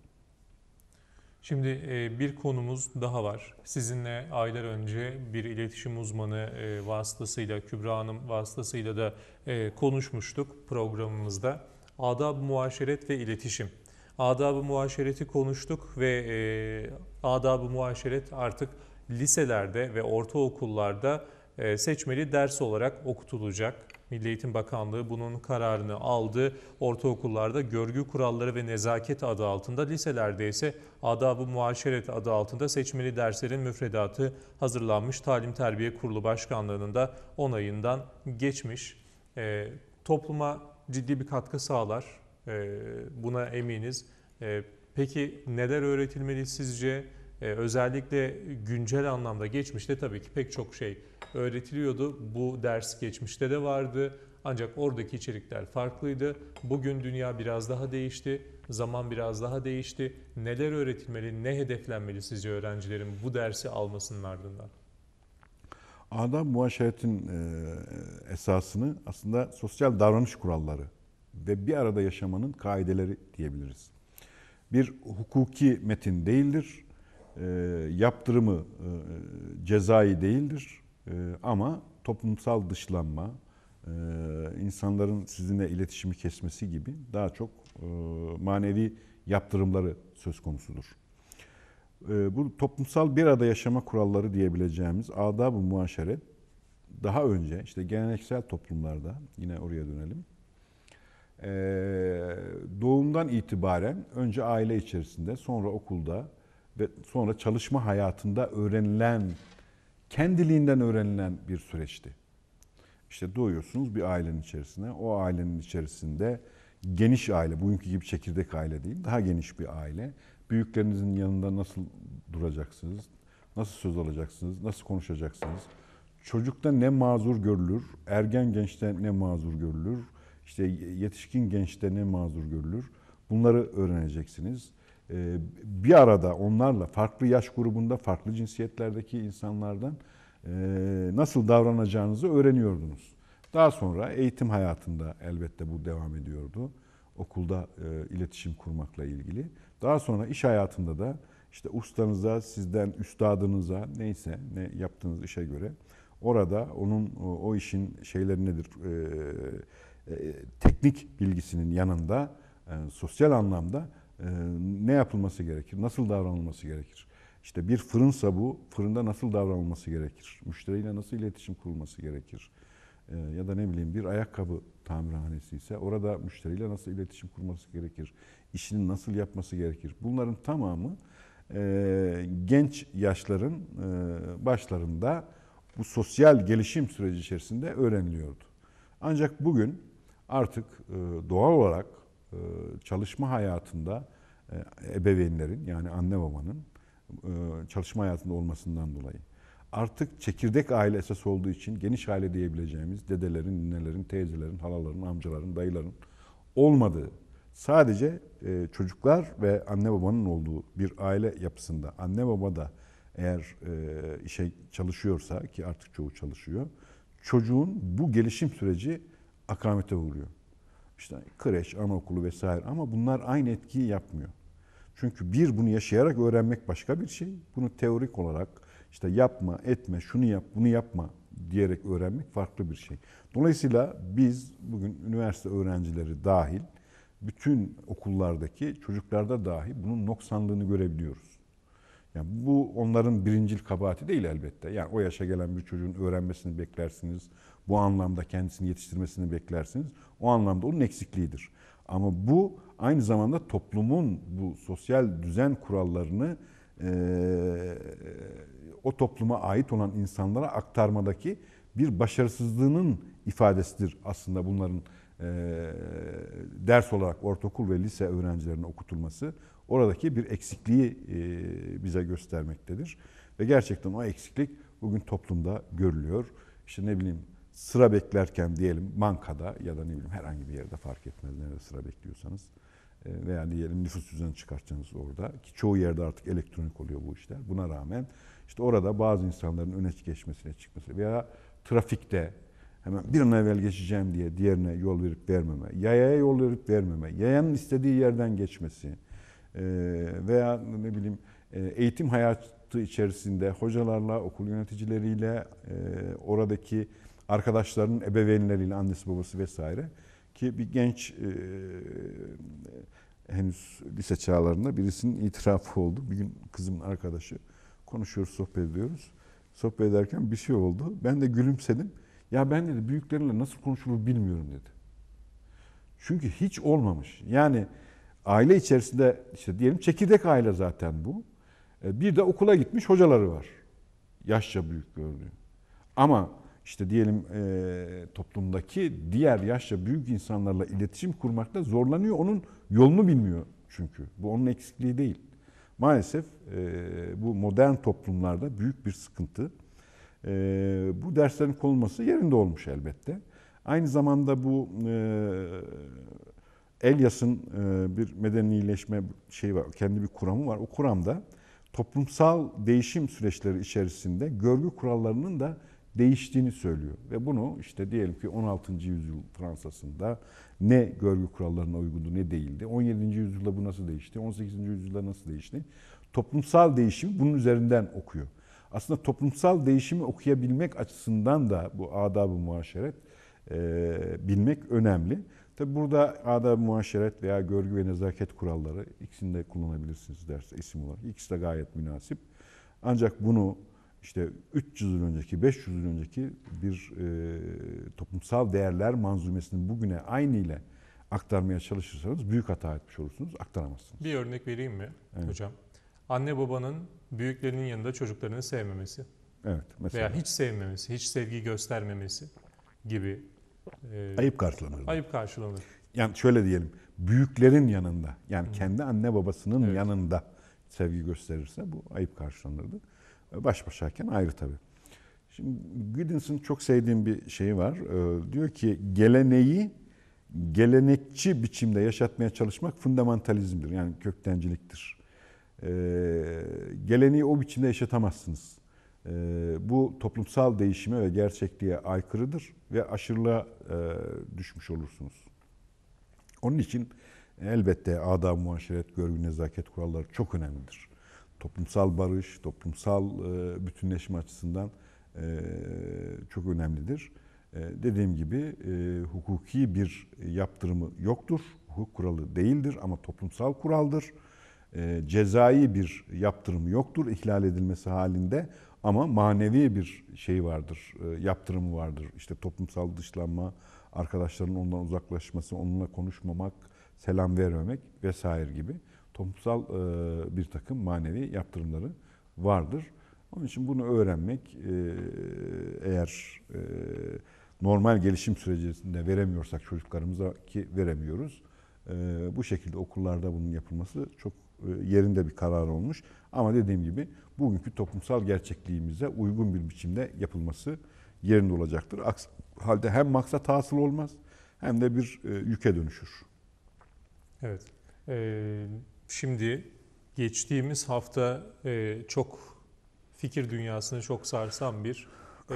Şimdi e, bir konumuz daha var. Sizinle aylar önce bir iletişim uzmanı e, vasıtasıyla, Kübra Hanım vasıtasıyla da e, konuşmuştuk programımızda. Adab-ı muaşeret ve iletişim. Adab-ı muaşereti konuştuk ve adab-ı muaşeret artık liselerde ve ortaokullarda seçmeli ders olarak okutulacak. Milli Eğitim Bakanlığı bunun kararını aldı. Ortaokullarda görgü kuralları ve nezaket adı altında, liselerde ise adab-ı muaşeret adı altında seçmeli derslerin müfredatı hazırlanmış. Talim Terbiye Kurulu Başkanlığı'nın da onayından geçmiş. E, topluma ciddi bir katkı sağlar. E, buna eminiz. E, peki neler öğretilmeli sizce? Ee, özellikle güncel anlamda geçmişte tabii ki pek çok şey öğretiliyordu. Bu ders geçmişte de vardı. Ancak oradaki içerikler farklıydı. Bugün dünya biraz daha değişti. Zaman biraz daha değişti. Neler öğretilmeli, ne hedeflenmeli sizce öğrencilerin bu dersi almasının ardından? Adam muaşeretin e, esasını aslında sosyal davranış kuralları ve bir arada yaşamanın kaideleri diyebiliriz. Bir hukuki metin değildir, e, yaptırımı e, cezai değildir, e, ama toplumsal dışlanma, e, insanların sizinle iletişimi kesmesi gibi daha çok e, manevi yaptırımları söz konusudur. E, bu toplumsal bir arada yaşama kuralları diyebileceğimiz adab-ı muaşere daha önce işte geleneksel toplumlarda yine oraya dönelim. E, doğumdan itibaren önce aile içerisinde sonra okulda ve sonra çalışma hayatında öğrenilen kendiliğinden öğrenilen bir süreçti. İşte doğuyorsunuz bir ailenin içerisine. O ailenin içerisinde geniş aile, bugünkü gibi çekirdek aile değil, daha geniş bir aile. Büyüklerinizin yanında nasıl duracaksınız, nasıl söz alacaksınız, nasıl konuşacaksınız? Çocukta ne mazur görülür, ergen gençte ne mazur görülür, işte yetişkin gençte ne mazur görülür? Bunları öğreneceksiniz. Ee, bir arada onlarla farklı yaş grubunda, farklı cinsiyetlerdeki insanlardan e, nasıl davranacağınızı öğreniyordunuz. Daha sonra eğitim hayatında elbette bu devam ediyordu. Okulda e, iletişim kurmakla ilgili. Daha sonra iş hayatında da işte ustanıza, sizden üstadınıza neyse ne yaptığınız işe göre orada onun o işin şeyleri nedir e, teknik bilgisinin yanında sosyal anlamda ee, ne yapılması gerekir? Nasıl davranılması gerekir? İşte bir fırın bu, fırında nasıl davranılması gerekir? Müşteriyle nasıl iletişim kurulması gerekir? Ee, ya da ne bileyim bir ayakkabı tamirhanesi ise orada müşteriyle nasıl iletişim kurması gerekir? İşini nasıl yapması gerekir? Bunların tamamı e, genç yaşların e, başlarında bu sosyal gelişim süreci içerisinde öğreniliyordu. Ancak bugün artık e, doğal olarak e, çalışma hayatında e, ebeveynlerin yani anne babanın e, çalışma hayatında olmasından dolayı. Artık çekirdek aile esas olduğu için geniş aile diyebileceğimiz dedelerin, ninelerin, teyzelerin, halaların, amcaların, dayıların olmadığı sadece çocuklar ve anne babanın olduğu bir aile yapısında anne baba da eğer işe çalışıyorsa ki artık çoğu çalışıyor çocuğun bu gelişim süreci akamete uğruyor işte kreş, anaokulu vesaire ama bunlar aynı etkiyi yapmıyor. Çünkü bir bunu yaşayarak öğrenmek başka bir şey. Bunu teorik olarak işte yapma, etme, şunu yap, bunu yapma diyerek öğrenmek farklı bir şey. Dolayısıyla biz bugün üniversite öğrencileri dahil bütün okullardaki çocuklarda dahi bunun noksanlığını görebiliyoruz. Yani bu onların birincil kabahati değil elbette. Yani o yaşa gelen bir çocuğun öğrenmesini beklersiniz bu anlamda kendisini yetiştirmesini beklersiniz. O anlamda onun eksikliğidir. Ama bu aynı zamanda toplumun bu sosyal düzen kurallarını e, o topluma ait olan insanlara aktarmadaki bir başarısızlığının ifadesidir aslında bunların e, ders olarak ortaokul ve lise öğrencilerine okutulması oradaki bir eksikliği e, bize göstermektedir. Ve gerçekten o eksiklik bugün toplumda görülüyor. İşte ne bileyim sıra beklerken diyelim bankada ya da ne bileyim herhangi bir yerde fark etmez nerede sıra bekliyorsanız e, veya diyelim nüfus cüzdanı çıkartacaksınız orada ki çoğu yerde artık elektronik oluyor bu işler. Buna rağmen işte orada bazı insanların öne geçmesine çıkması veya trafikte hemen bir an evvel geçeceğim diye diğerine yol verip vermeme, yayaya yol verip vermeme, yayanın istediği yerden geçmesi e, veya ne bileyim e, eğitim hayatı içerisinde hocalarla, okul yöneticileriyle oradaki arkadaşlarının ebeveynleriyle annesi babası vesaire ki bir genç e, e, henüz lise çağlarında birisinin itirafı oldu. Bir gün kızımın arkadaşı konuşuyoruz, sohbet ediyoruz. Sohbet ederken bir şey oldu. Ben de gülümsedim. Ya ben dedi büyüklerle nasıl konuşulur bilmiyorum dedi. Çünkü hiç olmamış. Yani aile içerisinde işte diyelim çekirdek aile zaten bu. E, bir de okula gitmiş hocaları var. Yaşça büyük gördüğü. Ama işte diyelim e, toplumdaki diğer yaşça büyük insanlarla iletişim kurmakta zorlanıyor. Onun yolunu bilmiyor çünkü. Bu onun eksikliği değil. Maalesef e, bu modern toplumlarda büyük bir sıkıntı. E, bu derslerin konulması yerinde olmuş elbette. Aynı zamanda bu e, Elias'ın e, bir medenileşme şeyi var, kendi bir kuramı var. O kuramda toplumsal değişim süreçleri içerisinde görgü kurallarının da değiştiğini söylüyor. Ve bunu işte diyelim ki 16. yüzyıl Fransa'sında ne görgü kurallarına uygundu ne değildi. 17. yüzyılda bu nasıl değişti? 18. yüzyılda nasıl değişti? Toplumsal değişimi bunun üzerinden okuyor. Aslında toplumsal değişimi okuyabilmek açısından da bu adab-ı muaşeret e, bilmek önemli. Tabi burada adab-ı muaşeret veya görgü ve nezaket kuralları ikisini de kullanabilirsiniz ders isim olarak. İkisi de gayet münasip. Ancak bunu işte 300 yıl önceki, 500 yıl önceki bir e, toplumsal değerler manzumesini bugüne aynı ile aktarmaya çalışırsanız büyük hata etmiş olursunuz, aktaramazsınız. Bir örnek vereyim mi evet. hocam? Anne babanın büyüklerinin yanında çocuklarını sevmemesi. Evet. Mesela. Veya hiç sevmemesi, hiç sevgi göstermemesi gibi. E, ayıp karşılanır. Ayıp karşılanır. Yani şöyle diyelim, büyüklerin yanında, yani Hı. kendi anne babasının evet. yanında sevgi gösterirse bu ayıp karşılanırdı. Baş başayken ayrı tabii. Şimdi Giddens'ın çok sevdiğim bir şeyi var. Ee, diyor ki geleneği gelenekçi biçimde yaşatmaya çalışmak fundamentalizmdir. Yani köktenciliktir. Ee, geleneği o biçimde yaşatamazsınız. Ee, bu toplumsal değişime ve gerçekliğe aykırıdır ve aşırılığa e, düşmüş olursunuz. Onun için elbette adab, muaşeret, görgü, nezaket kuralları çok önemlidir toplumsal barış, toplumsal e, bütünleşme açısından e, çok önemlidir. E, dediğim gibi hukuki bir yaptırımı yoktur. Hukuk kuralı değildir ama toplumsal kuraldır. cezai bir yaptırımı yoktur ihlal edilmesi halinde ama manevi bir şey vardır, yaptırımı vardır. İşte toplumsal dışlanma, arkadaşların ondan uzaklaşması, onunla konuşmamak, selam vermemek vesaire gibi toplumsal bir takım manevi yaptırımları vardır. Onun için bunu öğrenmek eğer normal gelişim sürecinde veremiyorsak çocuklarımıza ki veremiyoruz. Bu şekilde okullarda bunun yapılması çok yerinde bir karar olmuş. Ama dediğim gibi bugünkü toplumsal gerçekliğimize uygun bir biçimde yapılması yerinde olacaktır. Aksi halde hem maksat hasıl olmaz hem de bir yüke dönüşür. Evet. Ee, Şimdi geçtiğimiz hafta e, çok fikir dünyasını çok sarsan bir e,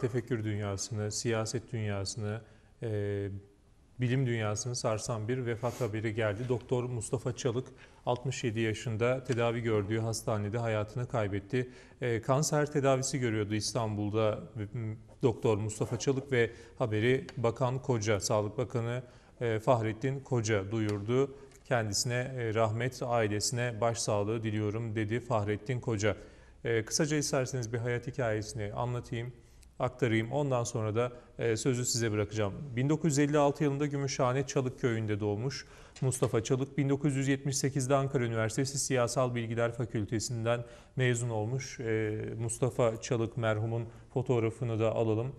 tefekkür dünyasını, siyaset dünyasını, e, bilim dünyasını sarsan bir vefat haberi geldi. Doktor Mustafa Çalık 67 yaşında tedavi gördüğü hastanede hayatını kaybetti. E, kanser tedavisi görüyordu İstanbul'da Doktor Mustafa Çalık ve haberi Bakan Koca, Sağlık Bakanı e, Fahrettin Koca duyurdu. Kendisine e, rahmet, ailesine başsağlığı diliyorum dedi Fahrettin Koca. E, kısaca isterseniz bir hayat hikayesini anlatayım, aktarayım. Ondan sonra da e, sözü size bırakacağım. 1956 yılında Gümüşhane Çalık köyünde doğmuş Mustafa Çalık 1978'de Ankara Üniversitesi Siyasal Bilgiler Fakültesinden mezun olmuş. Mustafa Çalık merhumun fotoğrafını da alalım.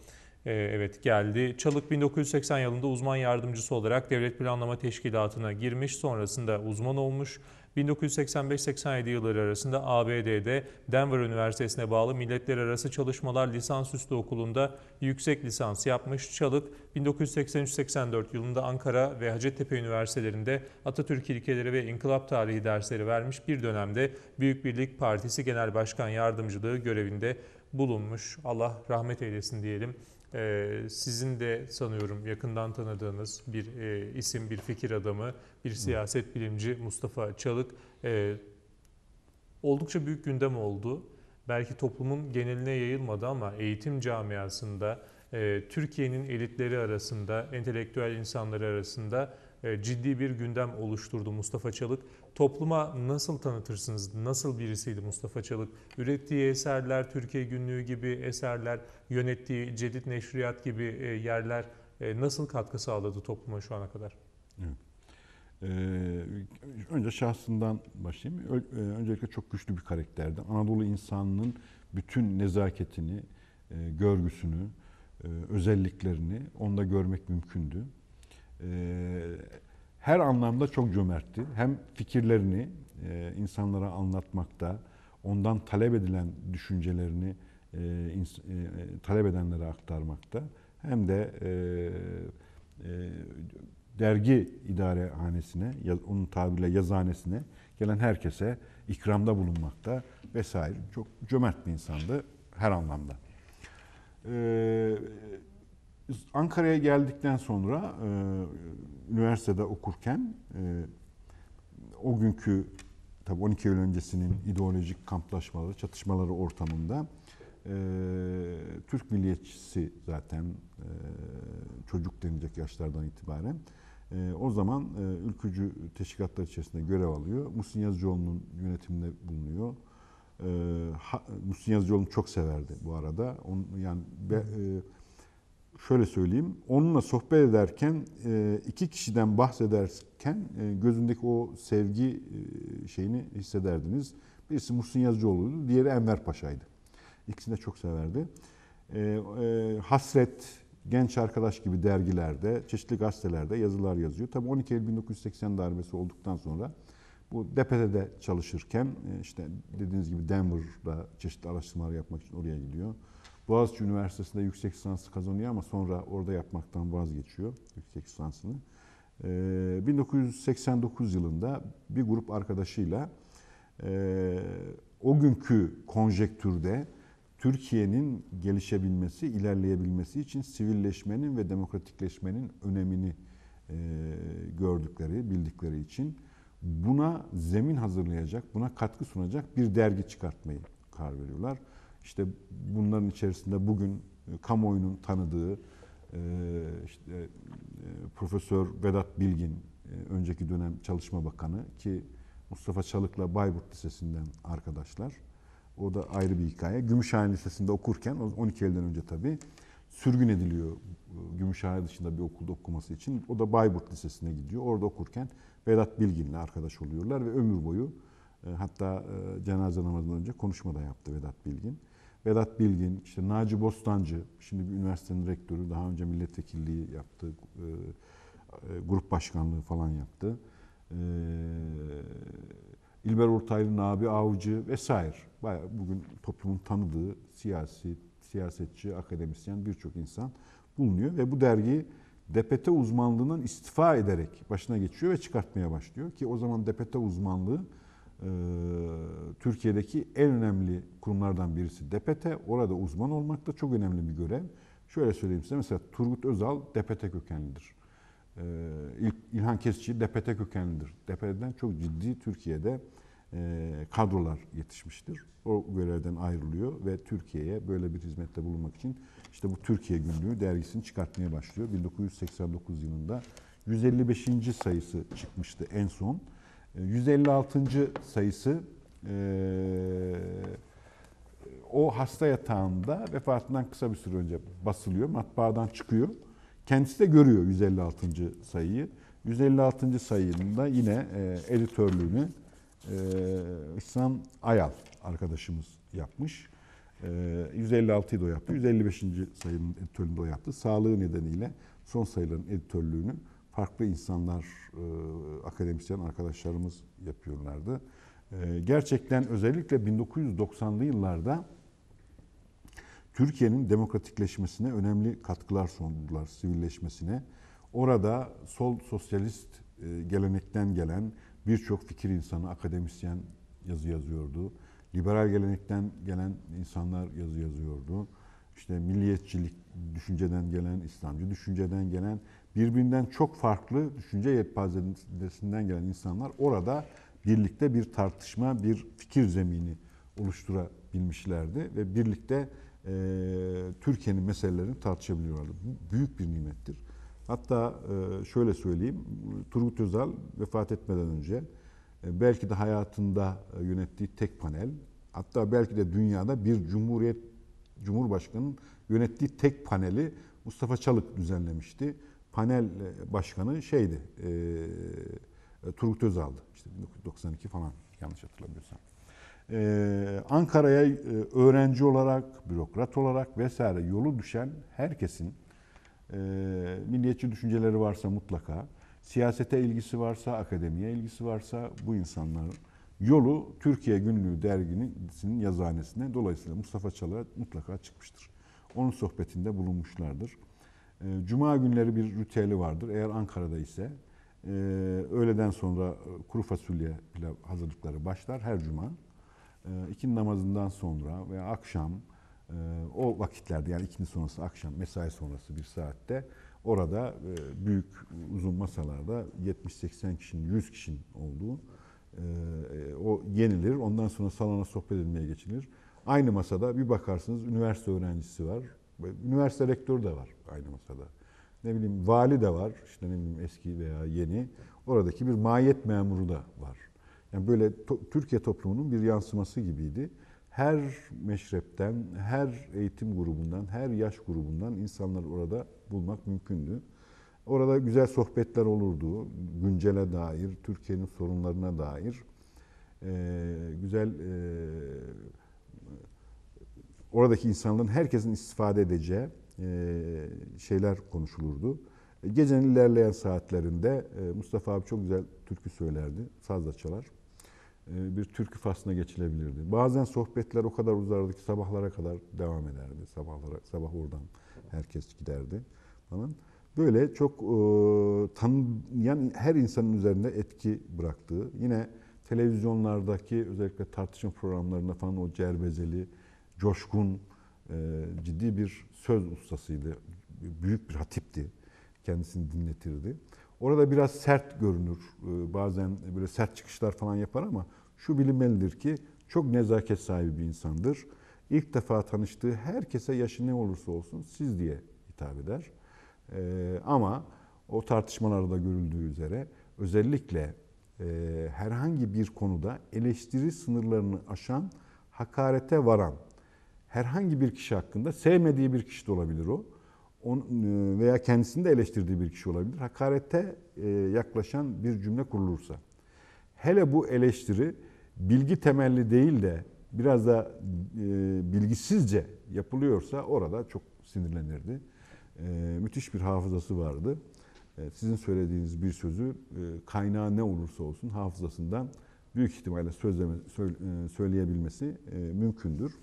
Ee, evet geldi. Çalık 1980 yılında uzman yardımcısı olarak Devlet Planlama Teşkilatı'na girmiş. Sonrasında uzman olmuş. 1985-87 yılları arasında ABD'de Denver Üniversitesi'ne bağlı Milletler Arası Çalışmalar Lisansüstü Okulu'nda yüksek lisans yapmış. Çalık 1983-84 yılında Ankara ve Hacettepe Üniversitelerinde Atatürk İlkeleri ve İnkılap Tarihi dersleri vermiş. Bir dönemde Büyük Birlik Partisi Genel Başkan Yardımcılığı görevinde bulunmuş. Allah rahmet eylesin diyelim. Ee, sizin de sanıyorum yakından tanıdığınız bir e, isim, bir fikir adamı, bir siyaset bilimci Mustafa Çalık ee, oldukça büyük gündem oldu. Belki toplumun geneline yayılmadı ama eğitim camiasında, e, Türkiye'nin elitleri arasında, entelektüel insanları arasında e, ciddi bir gündem oluşturdu Mustafa Çalık. Topluma nasıl tanıtırsınız? Nasıl birisiydi Mustafa Çalık? Ürettiği eserler, Türkiye Günlüğü gibi eserler, yönettiği Cedid Neşriyat gibi e, yerler e, nasıl katkı sağladı topluma şu ana kadar? Evet. Ee, önce şahsından başlayayım. Öncelikle çok güçlü bir karakterdi. Anadolu insanının bütün nezaketini, görgüsünü, özelliklerini onda görmek mümkündü. Ee, her anlamda çok cömertti. Hem fikirlerini e, insanlara anlatmakta, ondan talep edilen düşüncelerini e, e, talep edenlere aktarmakta hem de dergi idarehanesine, onun tabirle yazhanesine gelen herkese ikramda bulunmakta vesaire. Çok cömert bir insandı her anlamda. Ee, Ankara'ya geldikten sonra e, üniversitede okurken e, o günkü tabii 12 yıl öncesinin ideolojik kamplaşmaları, çatışmaları ortamında e, Türk milliyetçisi zaten e, çocuk denilecek yaşlardan itibaren e, o zaman e, ülkücü teşkilatlar içerisinde görev alıyor. Muhsin Yazıcıoğlu'nun yönetiminde bulunuyor. E, ha, Muhsin Yazıcıoğlu'nu çok severdi bu arada. Onun, yani be, e, şöyle söyleyeyim. Onunla sohbet ederken e, iki kişiden bahsederken e, gözündeki o sevgi e, şeyini hissederdiniz. Birisi Muhsin Yazıcıoğlu'ydu, diğeri Enver Paşa'ydı. İkisini de çok severdi. Hasret, Genç Arkadaş gibi dergilerde, çeşitli gazetelerde yazılar yazıyor. Tabii 12 Eylül 1980 darbesi olduktan sonra bu DPT'de çalışırken işte dediğiniz gibi Denver'da çeşitli araştırmalar yapmak için oraya gidiyor. Boğaziçi Üniversitesi'nde yüksek lisansı kazanıyor ama sonra orada yapmaktan vazgeçiyor yüksek lisansını. E, ee, 1989 yılında bir grup arkadaşıyla e, o günkü konjektürde Türkiye'nin gelişebilmesi, ilerleyebilmesi için sivilleşmenin ve demokratikleşmenin önemini e, gördükleri, bildikleri için buna zemin hazırlayacak, buna katkı sunacak bir dergi çıkartmayı karar veriyorlar. İşte bunların içerisinde bugün e, kamuoyunun tanıdığı e, işte e, Profesör Vedat Bilgin önceki dönem Çalışma Bakanı ki Mustafa Çalık'la Bayburt Lisesi'nden arkadaşlar. O da ayrı bir hikaye. Gümüşhane Lisesi'nde okurken 12 Eylül'den önce tabii sürgün ediliyor Gümüşhane dışında bir okulda okuması için. O da Bayburt Lisesi'ne gidiyor. Orada okurken Vedat Bilgin'le arkadaş oluyorlar ve ömür boyu hatta cenaze namazından önce konuşma da yaptı Vedat Bilgin. Vedat Bilgin, işte Naci Bostancı, şimdi bir üniversitenin rektörü, daha önce milletvekilliği yaptı, e, e, grup başkanlığı falan yaptı. E, İlber Ortaylı, Nabi Avcı vesaire. Bayağı bugün toplumun tanıdığı siyasi, siyasetçi, akademisyen birçok insan bulunuyor ve bu dergi DPT uzmanlığından istifa ederek başına geçiyor ve çıkartmaya başlıyor ki o zaman DPT uzmanlığı ee, Türkiye'deki en önemli kurumlardan birisi DPT. Orada uzman olmak da çok önemli bir görev. Şöyle söyleyeyim size mesela Turgut Özal DPT kökenlidir. Ee, İlhan Kesici DPT kökenlidir. DPT'den çok ciddi Türkiye'de e, kadrolar yetişmiştir. O görevden ayrılıyor ve Türkiye'ye böyle bir hizmette bulunmak için işte bu Türkiye Günlüğü dergisini çıkartmaya başlıyor. 1989 yılında 155. sayısı çıkmıştı en son. 156. sayısı e, o hasta yatağında vefatından kısa bir süre önce basılıyor. Matbaadan çıkıyor. Kendisi de görüyor 156. sayıyı. 156. sayında yine e, editörlüğünü e, İhsan Ayal arkadaşımız yapmış. 156'yı da o yaptı. 155. sayının editörlüğünü de o yaptı. Sağlığı nedeniyle son sayıların editörlüğünü farklı insanlar, e, akademisyen arkadaşlarımız yapıyorlardı. E, gerçekten özellikle 1990'lı yıllarda Türkiye'nin demokratikleşmesine önemli katkılar sundular, sivilleşmesine. Orada sol sosyalist e, gelenekten gelen birçok fikir insanı, akademisyen yazı yazıyordu. Liberal gelenekten gelen insanlar yazı yazıyordu. İşte milliyetçilik düşünceden gelen, İslamcı düşünceden gelen birbirinden çok farklı düşünce yelpazesinden gelen insanlar orada birlikte bir tartışma, bir fikir zemini oluşturabilmişlerdi ve birlikte e, Türkiye'nin meselelerini tartışabiliyorlardı. Bu büyük bir nimettir. Hatta e, şöyle söyleyeyim, Turgut Özal vefat etmeden önce e, belki de hayatında e, yönettiği tek panel, hatta belki de dünyada bir cumhuriyet, cumhurbaşkanının yönettiği tek paneli Mustafa Çalık düzenlemişti panel e, başkanı şeydi, e, e, Turgut Özal'dı. İşte 1992 falan yanlış hatırlamıyorsam. Ee, Ankara'ya e, öğrenci olarak, bürokrat olarak vesaire yolu düşen herkesin e, milliyetçi düşünceleri varsa mutlaka, siyasete ilgisi varsa, akademiye ilgisi varsa bu insanların yolu Türkiye Günlüğü dergisinin yazıhanesine dolayısıyla Mustafa Çalık'a mutlaka çıkmıştır. Onun sohbetinde bulunmuşlardır. Ee, cuma günleri bir ritüeli vardır. Eğer Ankara'da ise e, öğleden sonra e, kuru fasulye pilav hazırlıkları başlar her cuma. E, namazından sonra veya akşam e, o vakitlerde yani ikindi sonrası akşam mesai sonrası bir saatte orada büyük uzun masalarda 70-80 kişinin 100 kişinin olduğu o yenilir. Ondan sonra salona sohbet edilmeye geçilir. Aynı masada bir bakarsınız üniversite öğrencisi var, Üniversite rektörü de var aynı masada. Ne bileyim vali de var. İşte ne bileyim eski veya yeni. Oradaki bir mahiyet memuru da var. Yani böyle to Türkiye toplumunun bir yansıması gibiydi. Her meşrepten, her eğitim grubundan, her yaş grubundan insanlar orada bulmak mümkündü. Orada güzel sohbetler olurdu. Güncele dair, Türkiye'nin sorunlarına dair. Ee, güzel e, oradaki insanların herkesin istifade edeceği e, şeyler konuşulurdu. E, gecenin ilerleyen saatlerinde e, Mustafa abi çok güzel türkü söylerdi, sazla çalar. Bir türkü faslına geçilebilirdi. Bazen sohbetler o kadar uzardı ki sabahlara kadar devam ederdi. Sabahlara, sabah oradan herkes giderdi falan. Böyle çok e, tanıyan her insanın üzerinde etki bıraktığı. Yine televizyonlardaki özellikle tartışma programlarında falan o cerbezeli, coşkun, e, ciddi bir söz ustasıydı. Büyük bir hatipti. Kendisini dinletirdi. Orada biraz sert görünür. E, bazen böyle sert çıkışlar falan yapar ama şu bilinmelidir ki çok nezaket sahibi bir insandır. İlk defa tanıştığı herkese yaşı ne olursa olsun siz diye hitap eder. E, ama o tartışmalarda görüldüğü üzere özellikle herhangi bir konuda eleştiri sınırlarını aşan, hakarete varan herhangi bir kişi hakkında sevmediği bir kişi de olabilir o. Onun, e, veya kendisini de eleştirdiği bir kişi olabilir. Hakarete e, yaklaşan bir cümle kurulursa. Hele bu eleştiri bilgi temelli değil de biraz da e, bilgisizce yapılıyorsa orada çok sinirlenirdi. Müthiş bir hafızası vardı. Sizin söylediğiniz bir sözü kaynağı ne olursa olsun hafızasından büyük ihtimalle sözleme, söyleyebilmesi mümkündür.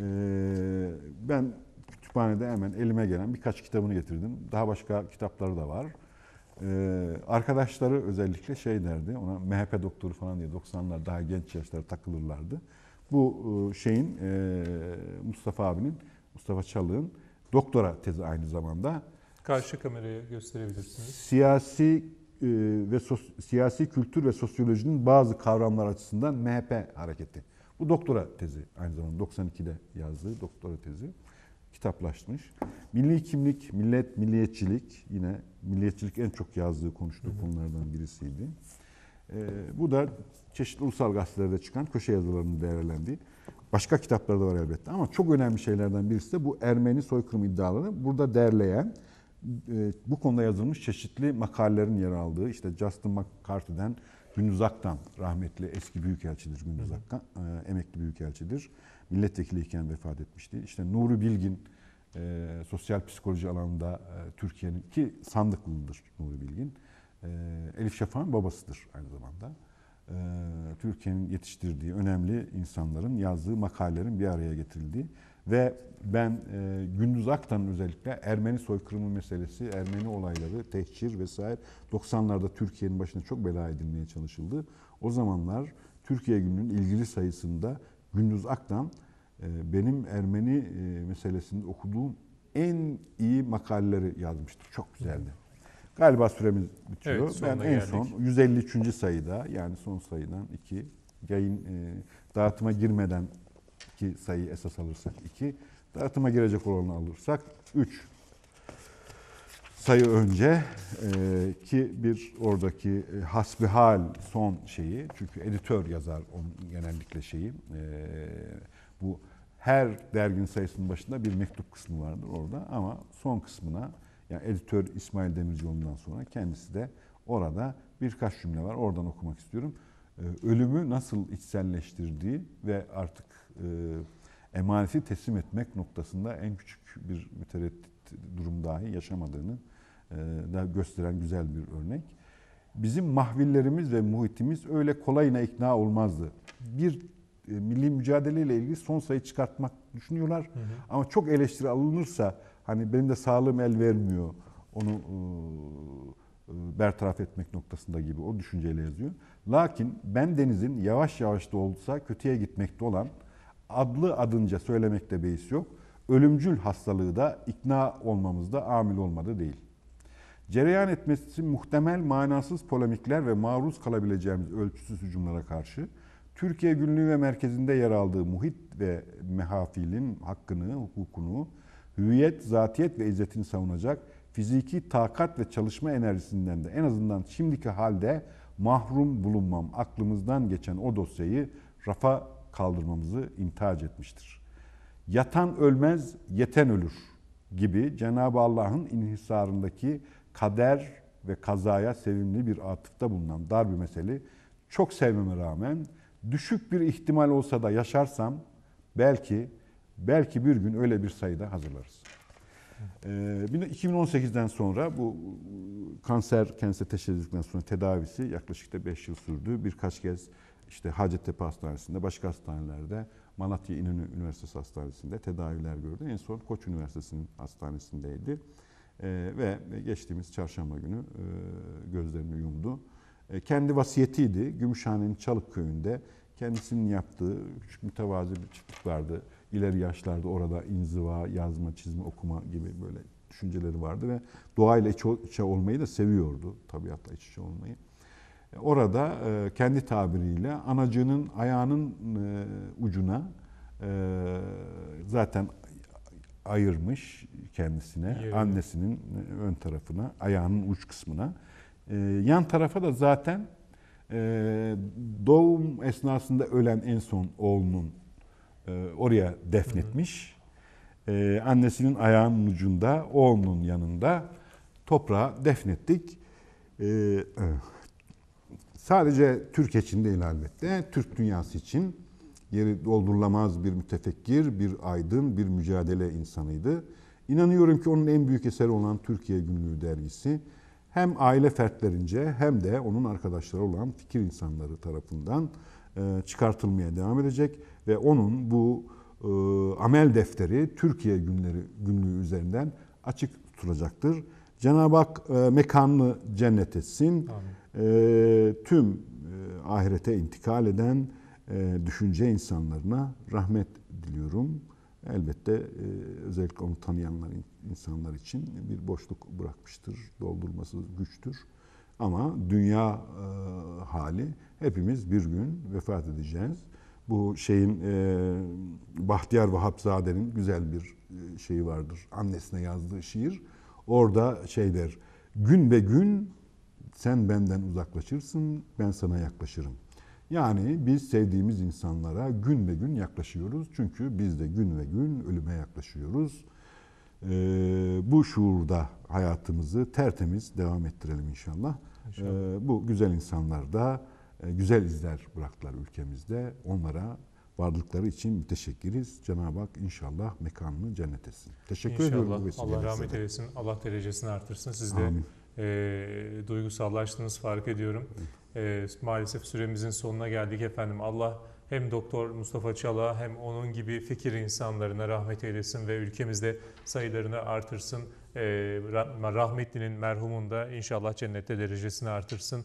Ee, ben kütüphanede hemen elime gelen birkaç kitabını getirdim. Daha başka kitapları da var. Ee, arkadaşları özellikle şey derdi, ona MHP doktoru falan diye 90'lar daha genç yaşlarda takılırlardı. Bu e, şeyin e, Mustafa abinin, Mustafa Çalık'ın doktora tezi aynı zamanda. Karşı kameraya gösterebilirsiniz. Siyasi e, ve sos, siyasi kültür ve sosyolojinin bazı kavramlar açısından MHP hareketi bu doktora tezi aynı zamanda 92'de yazdığı doktora tezi kitaplaşmış. Milli kimlik, millet, milliyetçilik yine milliyetçilik en çok yazdığı, konuştuğu konulardan birisiydi. Ee, bu da çeşitli ulusal gazetelerde çıkan köşe yazılarının değerlendiği. Başka kitapları da var elbette ama çok önemli şeylerden birisi de bu Ermeni soykırım iddialarını burada derleyen, e, bu konuda yazılmış çeşitli makalelerin yer aldığı, işte Justin McCarthy'den Gündüz Aktan rahmetli eski büyükelçidir Gündüz Aktan. E, emekli büyükelçidir. Milletvekiliyken vefat etmişti. İşte Nuri Bilgin e, sosyal psikoloji alanında e, Türkiye'nin ki sandıklıdır Nuri Bilgin. E, Elif Şafak'ın babasıdır aynı zamanda. E, Türkiye'nin yetiştirdiği önemli insanların yazdığı makalelerin bir araya getirildiği ve ben e, Gündüz Aktan'ın özellikle Ermeni soykırımı meselesi, Ermeni olayları, tehcir vesaire 90'larda Türkiye'nin başına çok bela edilmeye çalışıldı. O zamanlar Türkiye Günü'nün ilgili sayısında Gündüz Aktan e, benim Ermeni e, meselesinde okuduğum en iyi makaleleri yazmıştı. Çok güzeldi. Galiba süremiz bitiyor. Evet, ben en geldik. son 153. sayıda yani son sayıdan iki yayın e, dağıtıma girmeden iki sayıyı esas alırsak iki, Dağıtıma girecek olanı alırsak üç. sayı önce e, ki bir oradaki e, hasbihal son şeyi çünkü editör yazar onun genellikle şeyi e, bu her dergin sayısının başında bir mektup kısmı vardır orada ama son kısmına yani editör İsmail Demircioğlu'ndan sonra kendisi de orada birkaç cümle var oradan okumak istiyorum. E, ölümü nasıl içselleştirdiği ve artık e, emaneti teslim etmek noktasında en küçük bir mütereddit durum dahi yaşamadığını e, da gösteren güzel bir örnek. Bizim mahvillerimiz ve muhitimiz öyle kolayına ikna olmazdı. Bir e, milli mücadeleyle ilgili son sayı çıkartmak düşünüyorlar. Hı hı. Ama çok eleştiri alınırsa hani benim de sağlığım el vermiyor onu e, bertaraf etmek noktasında gibi o düşünceyle yazıyor. Lakin ben denizin yavaş yavaş da olsa kötüye gitmekte olan adlı adınca söylemekte beis yok. Ölümcül hastalığı da ikna olmamızda amil olmadı değil. Cereyan etmesi muhtemel manasız polemikler ve maruz kalabileceğimiz ölçüsüz hücumlara karşı Türkiye günlüğü ve merkezinde yer aldığı muhit ve mehafilin hakkını, hukukunu, hüviyet, zatiyet ve izzetini savunacak fiziki takat ve çalışma enerjisinden de en azından şimdiki halde mahrum bulunmam aklımızdan geçen o dosyayı rafa kaldırmamızı intihac etmiştir. Yatan ölmez, yeten ölür gibi Cenab-ı Allah'ın inhisarındaki kader ve kazaya sevimli bir atıfta bulunan dar bir mesele çok sevmeme rağmen düşük bir ihtimal olsa da yaşarsam belki belki bir gün öyle bir sayıda hazırlarız. Ee, 2018'den sonra bu kanser, kanser teşhis edildikten sonra tedavisi yaklaşık da 5 yıl sürdü. Birkaç kez işte Hacettepe Hastanesi'nde, başka hastanelerde, Malatya İnönü Üniversitesi Hastanesi'nde tedaviler gördü. En son Koç Üniversitesi'nin hastanesindeydi. E, ve geçtiğimiz çarşamba günü e, gözlerini yumdu. E, kendi vasiyetiydi. Gümüşhane'nin Çalık Köyü'nde kendisinin yaptığı küçük mütevazi bir çiftlik vardı. İleri yaşlarda orada inziva, yazma, çizme, okuma gibi böyle düşünceleri vardı ve doğayla iç içe olmayı da seviyordu. Tabiatla iç içe olmayı. Orada e, kendi tabiriyle anacının ayağının e, ucuna e, zaten ayırmış kendisine, Yerini. annesinin ön tarafına, ayağının uç kısmına. Yan tarafa da zaten doğum esnasında ölen en son oğlunun oraya defnetmiş. Hı. Annesinin ayağının ucunda, oğlunun yanında toprağa defnettik. Evet. Sadece Türkiye için değil elbette, Türk dünyası için yeri doldurulamaz bir mütefekkir, bir aydın, bir mücadele insanıydı. İnanıyorum ki onun en büyük eseri olan Türkiye Günlüğü dergisi hem aile fertlerince hem de onun arkadaşları olan fikir insanları tarafından e, çıkartılmaya devam edecek ve onun bu e, amel defteri Türkiye günleri günlüğü üzerinden açık tutulacaktır. Cenab-ı Hak e, mekanını cennet etsin. Amin ee, tüm e, ahirete intikal eden e, düşünce insanlarına rahmet diliyorum. Elbette e, özellikle onu tanıyanlar insanlar için bir boşluk bırakmıştır, doldurması güçtür. Ama dünya hali hepimiz bir gün vefat edeceğiz. Bu şeyin Bahtiyar Vahapzade'nin güzel bir şeyi vardır. Annesine yazdığı şiir. Orada şey der, gün be gün sen benden uzaklaşırsın, ben sana yaklaşırım. Yani biz sevdiğimiz insanlara gün ve gün yaklaşıyoruz. Çünkü biz de gün ve gün ölüme yaklaşıyoruz. Ee, bu şuurda hayatımızı tertemiz devam ettirelim inşallah. inşallah. Ee, bu güzel insanlar da e, güzel izler bıraktılar ülkemizde. Onlara varlıkları için müteşekkiriz. Cenab-ı Hak inşallah mekanını cennet etsin. Teşekkür inşallah. ediyorum. Allah rahmet eylesin, Allah derecesini artırsın. Siz de Amin e, ee, duygusallaştığınız fark ediyorum. E, maalesef süremizin sonuna geldik efendim. Allah hem Doktor Mustafa Çala hem onun gibi fikir insanlarına rahmet eylesin ve ülkemizde sayılarını artırsın. E, rahmetlinin merhumun da inşallah cennette derecesini artırsın.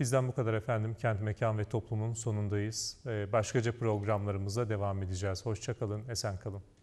Bizden bu kadar efendim. Kent, mekan ve toplumun sonundayız. E, başkaca programlarımıza devam edeceğiz. Hoşçakalın, esen kalın.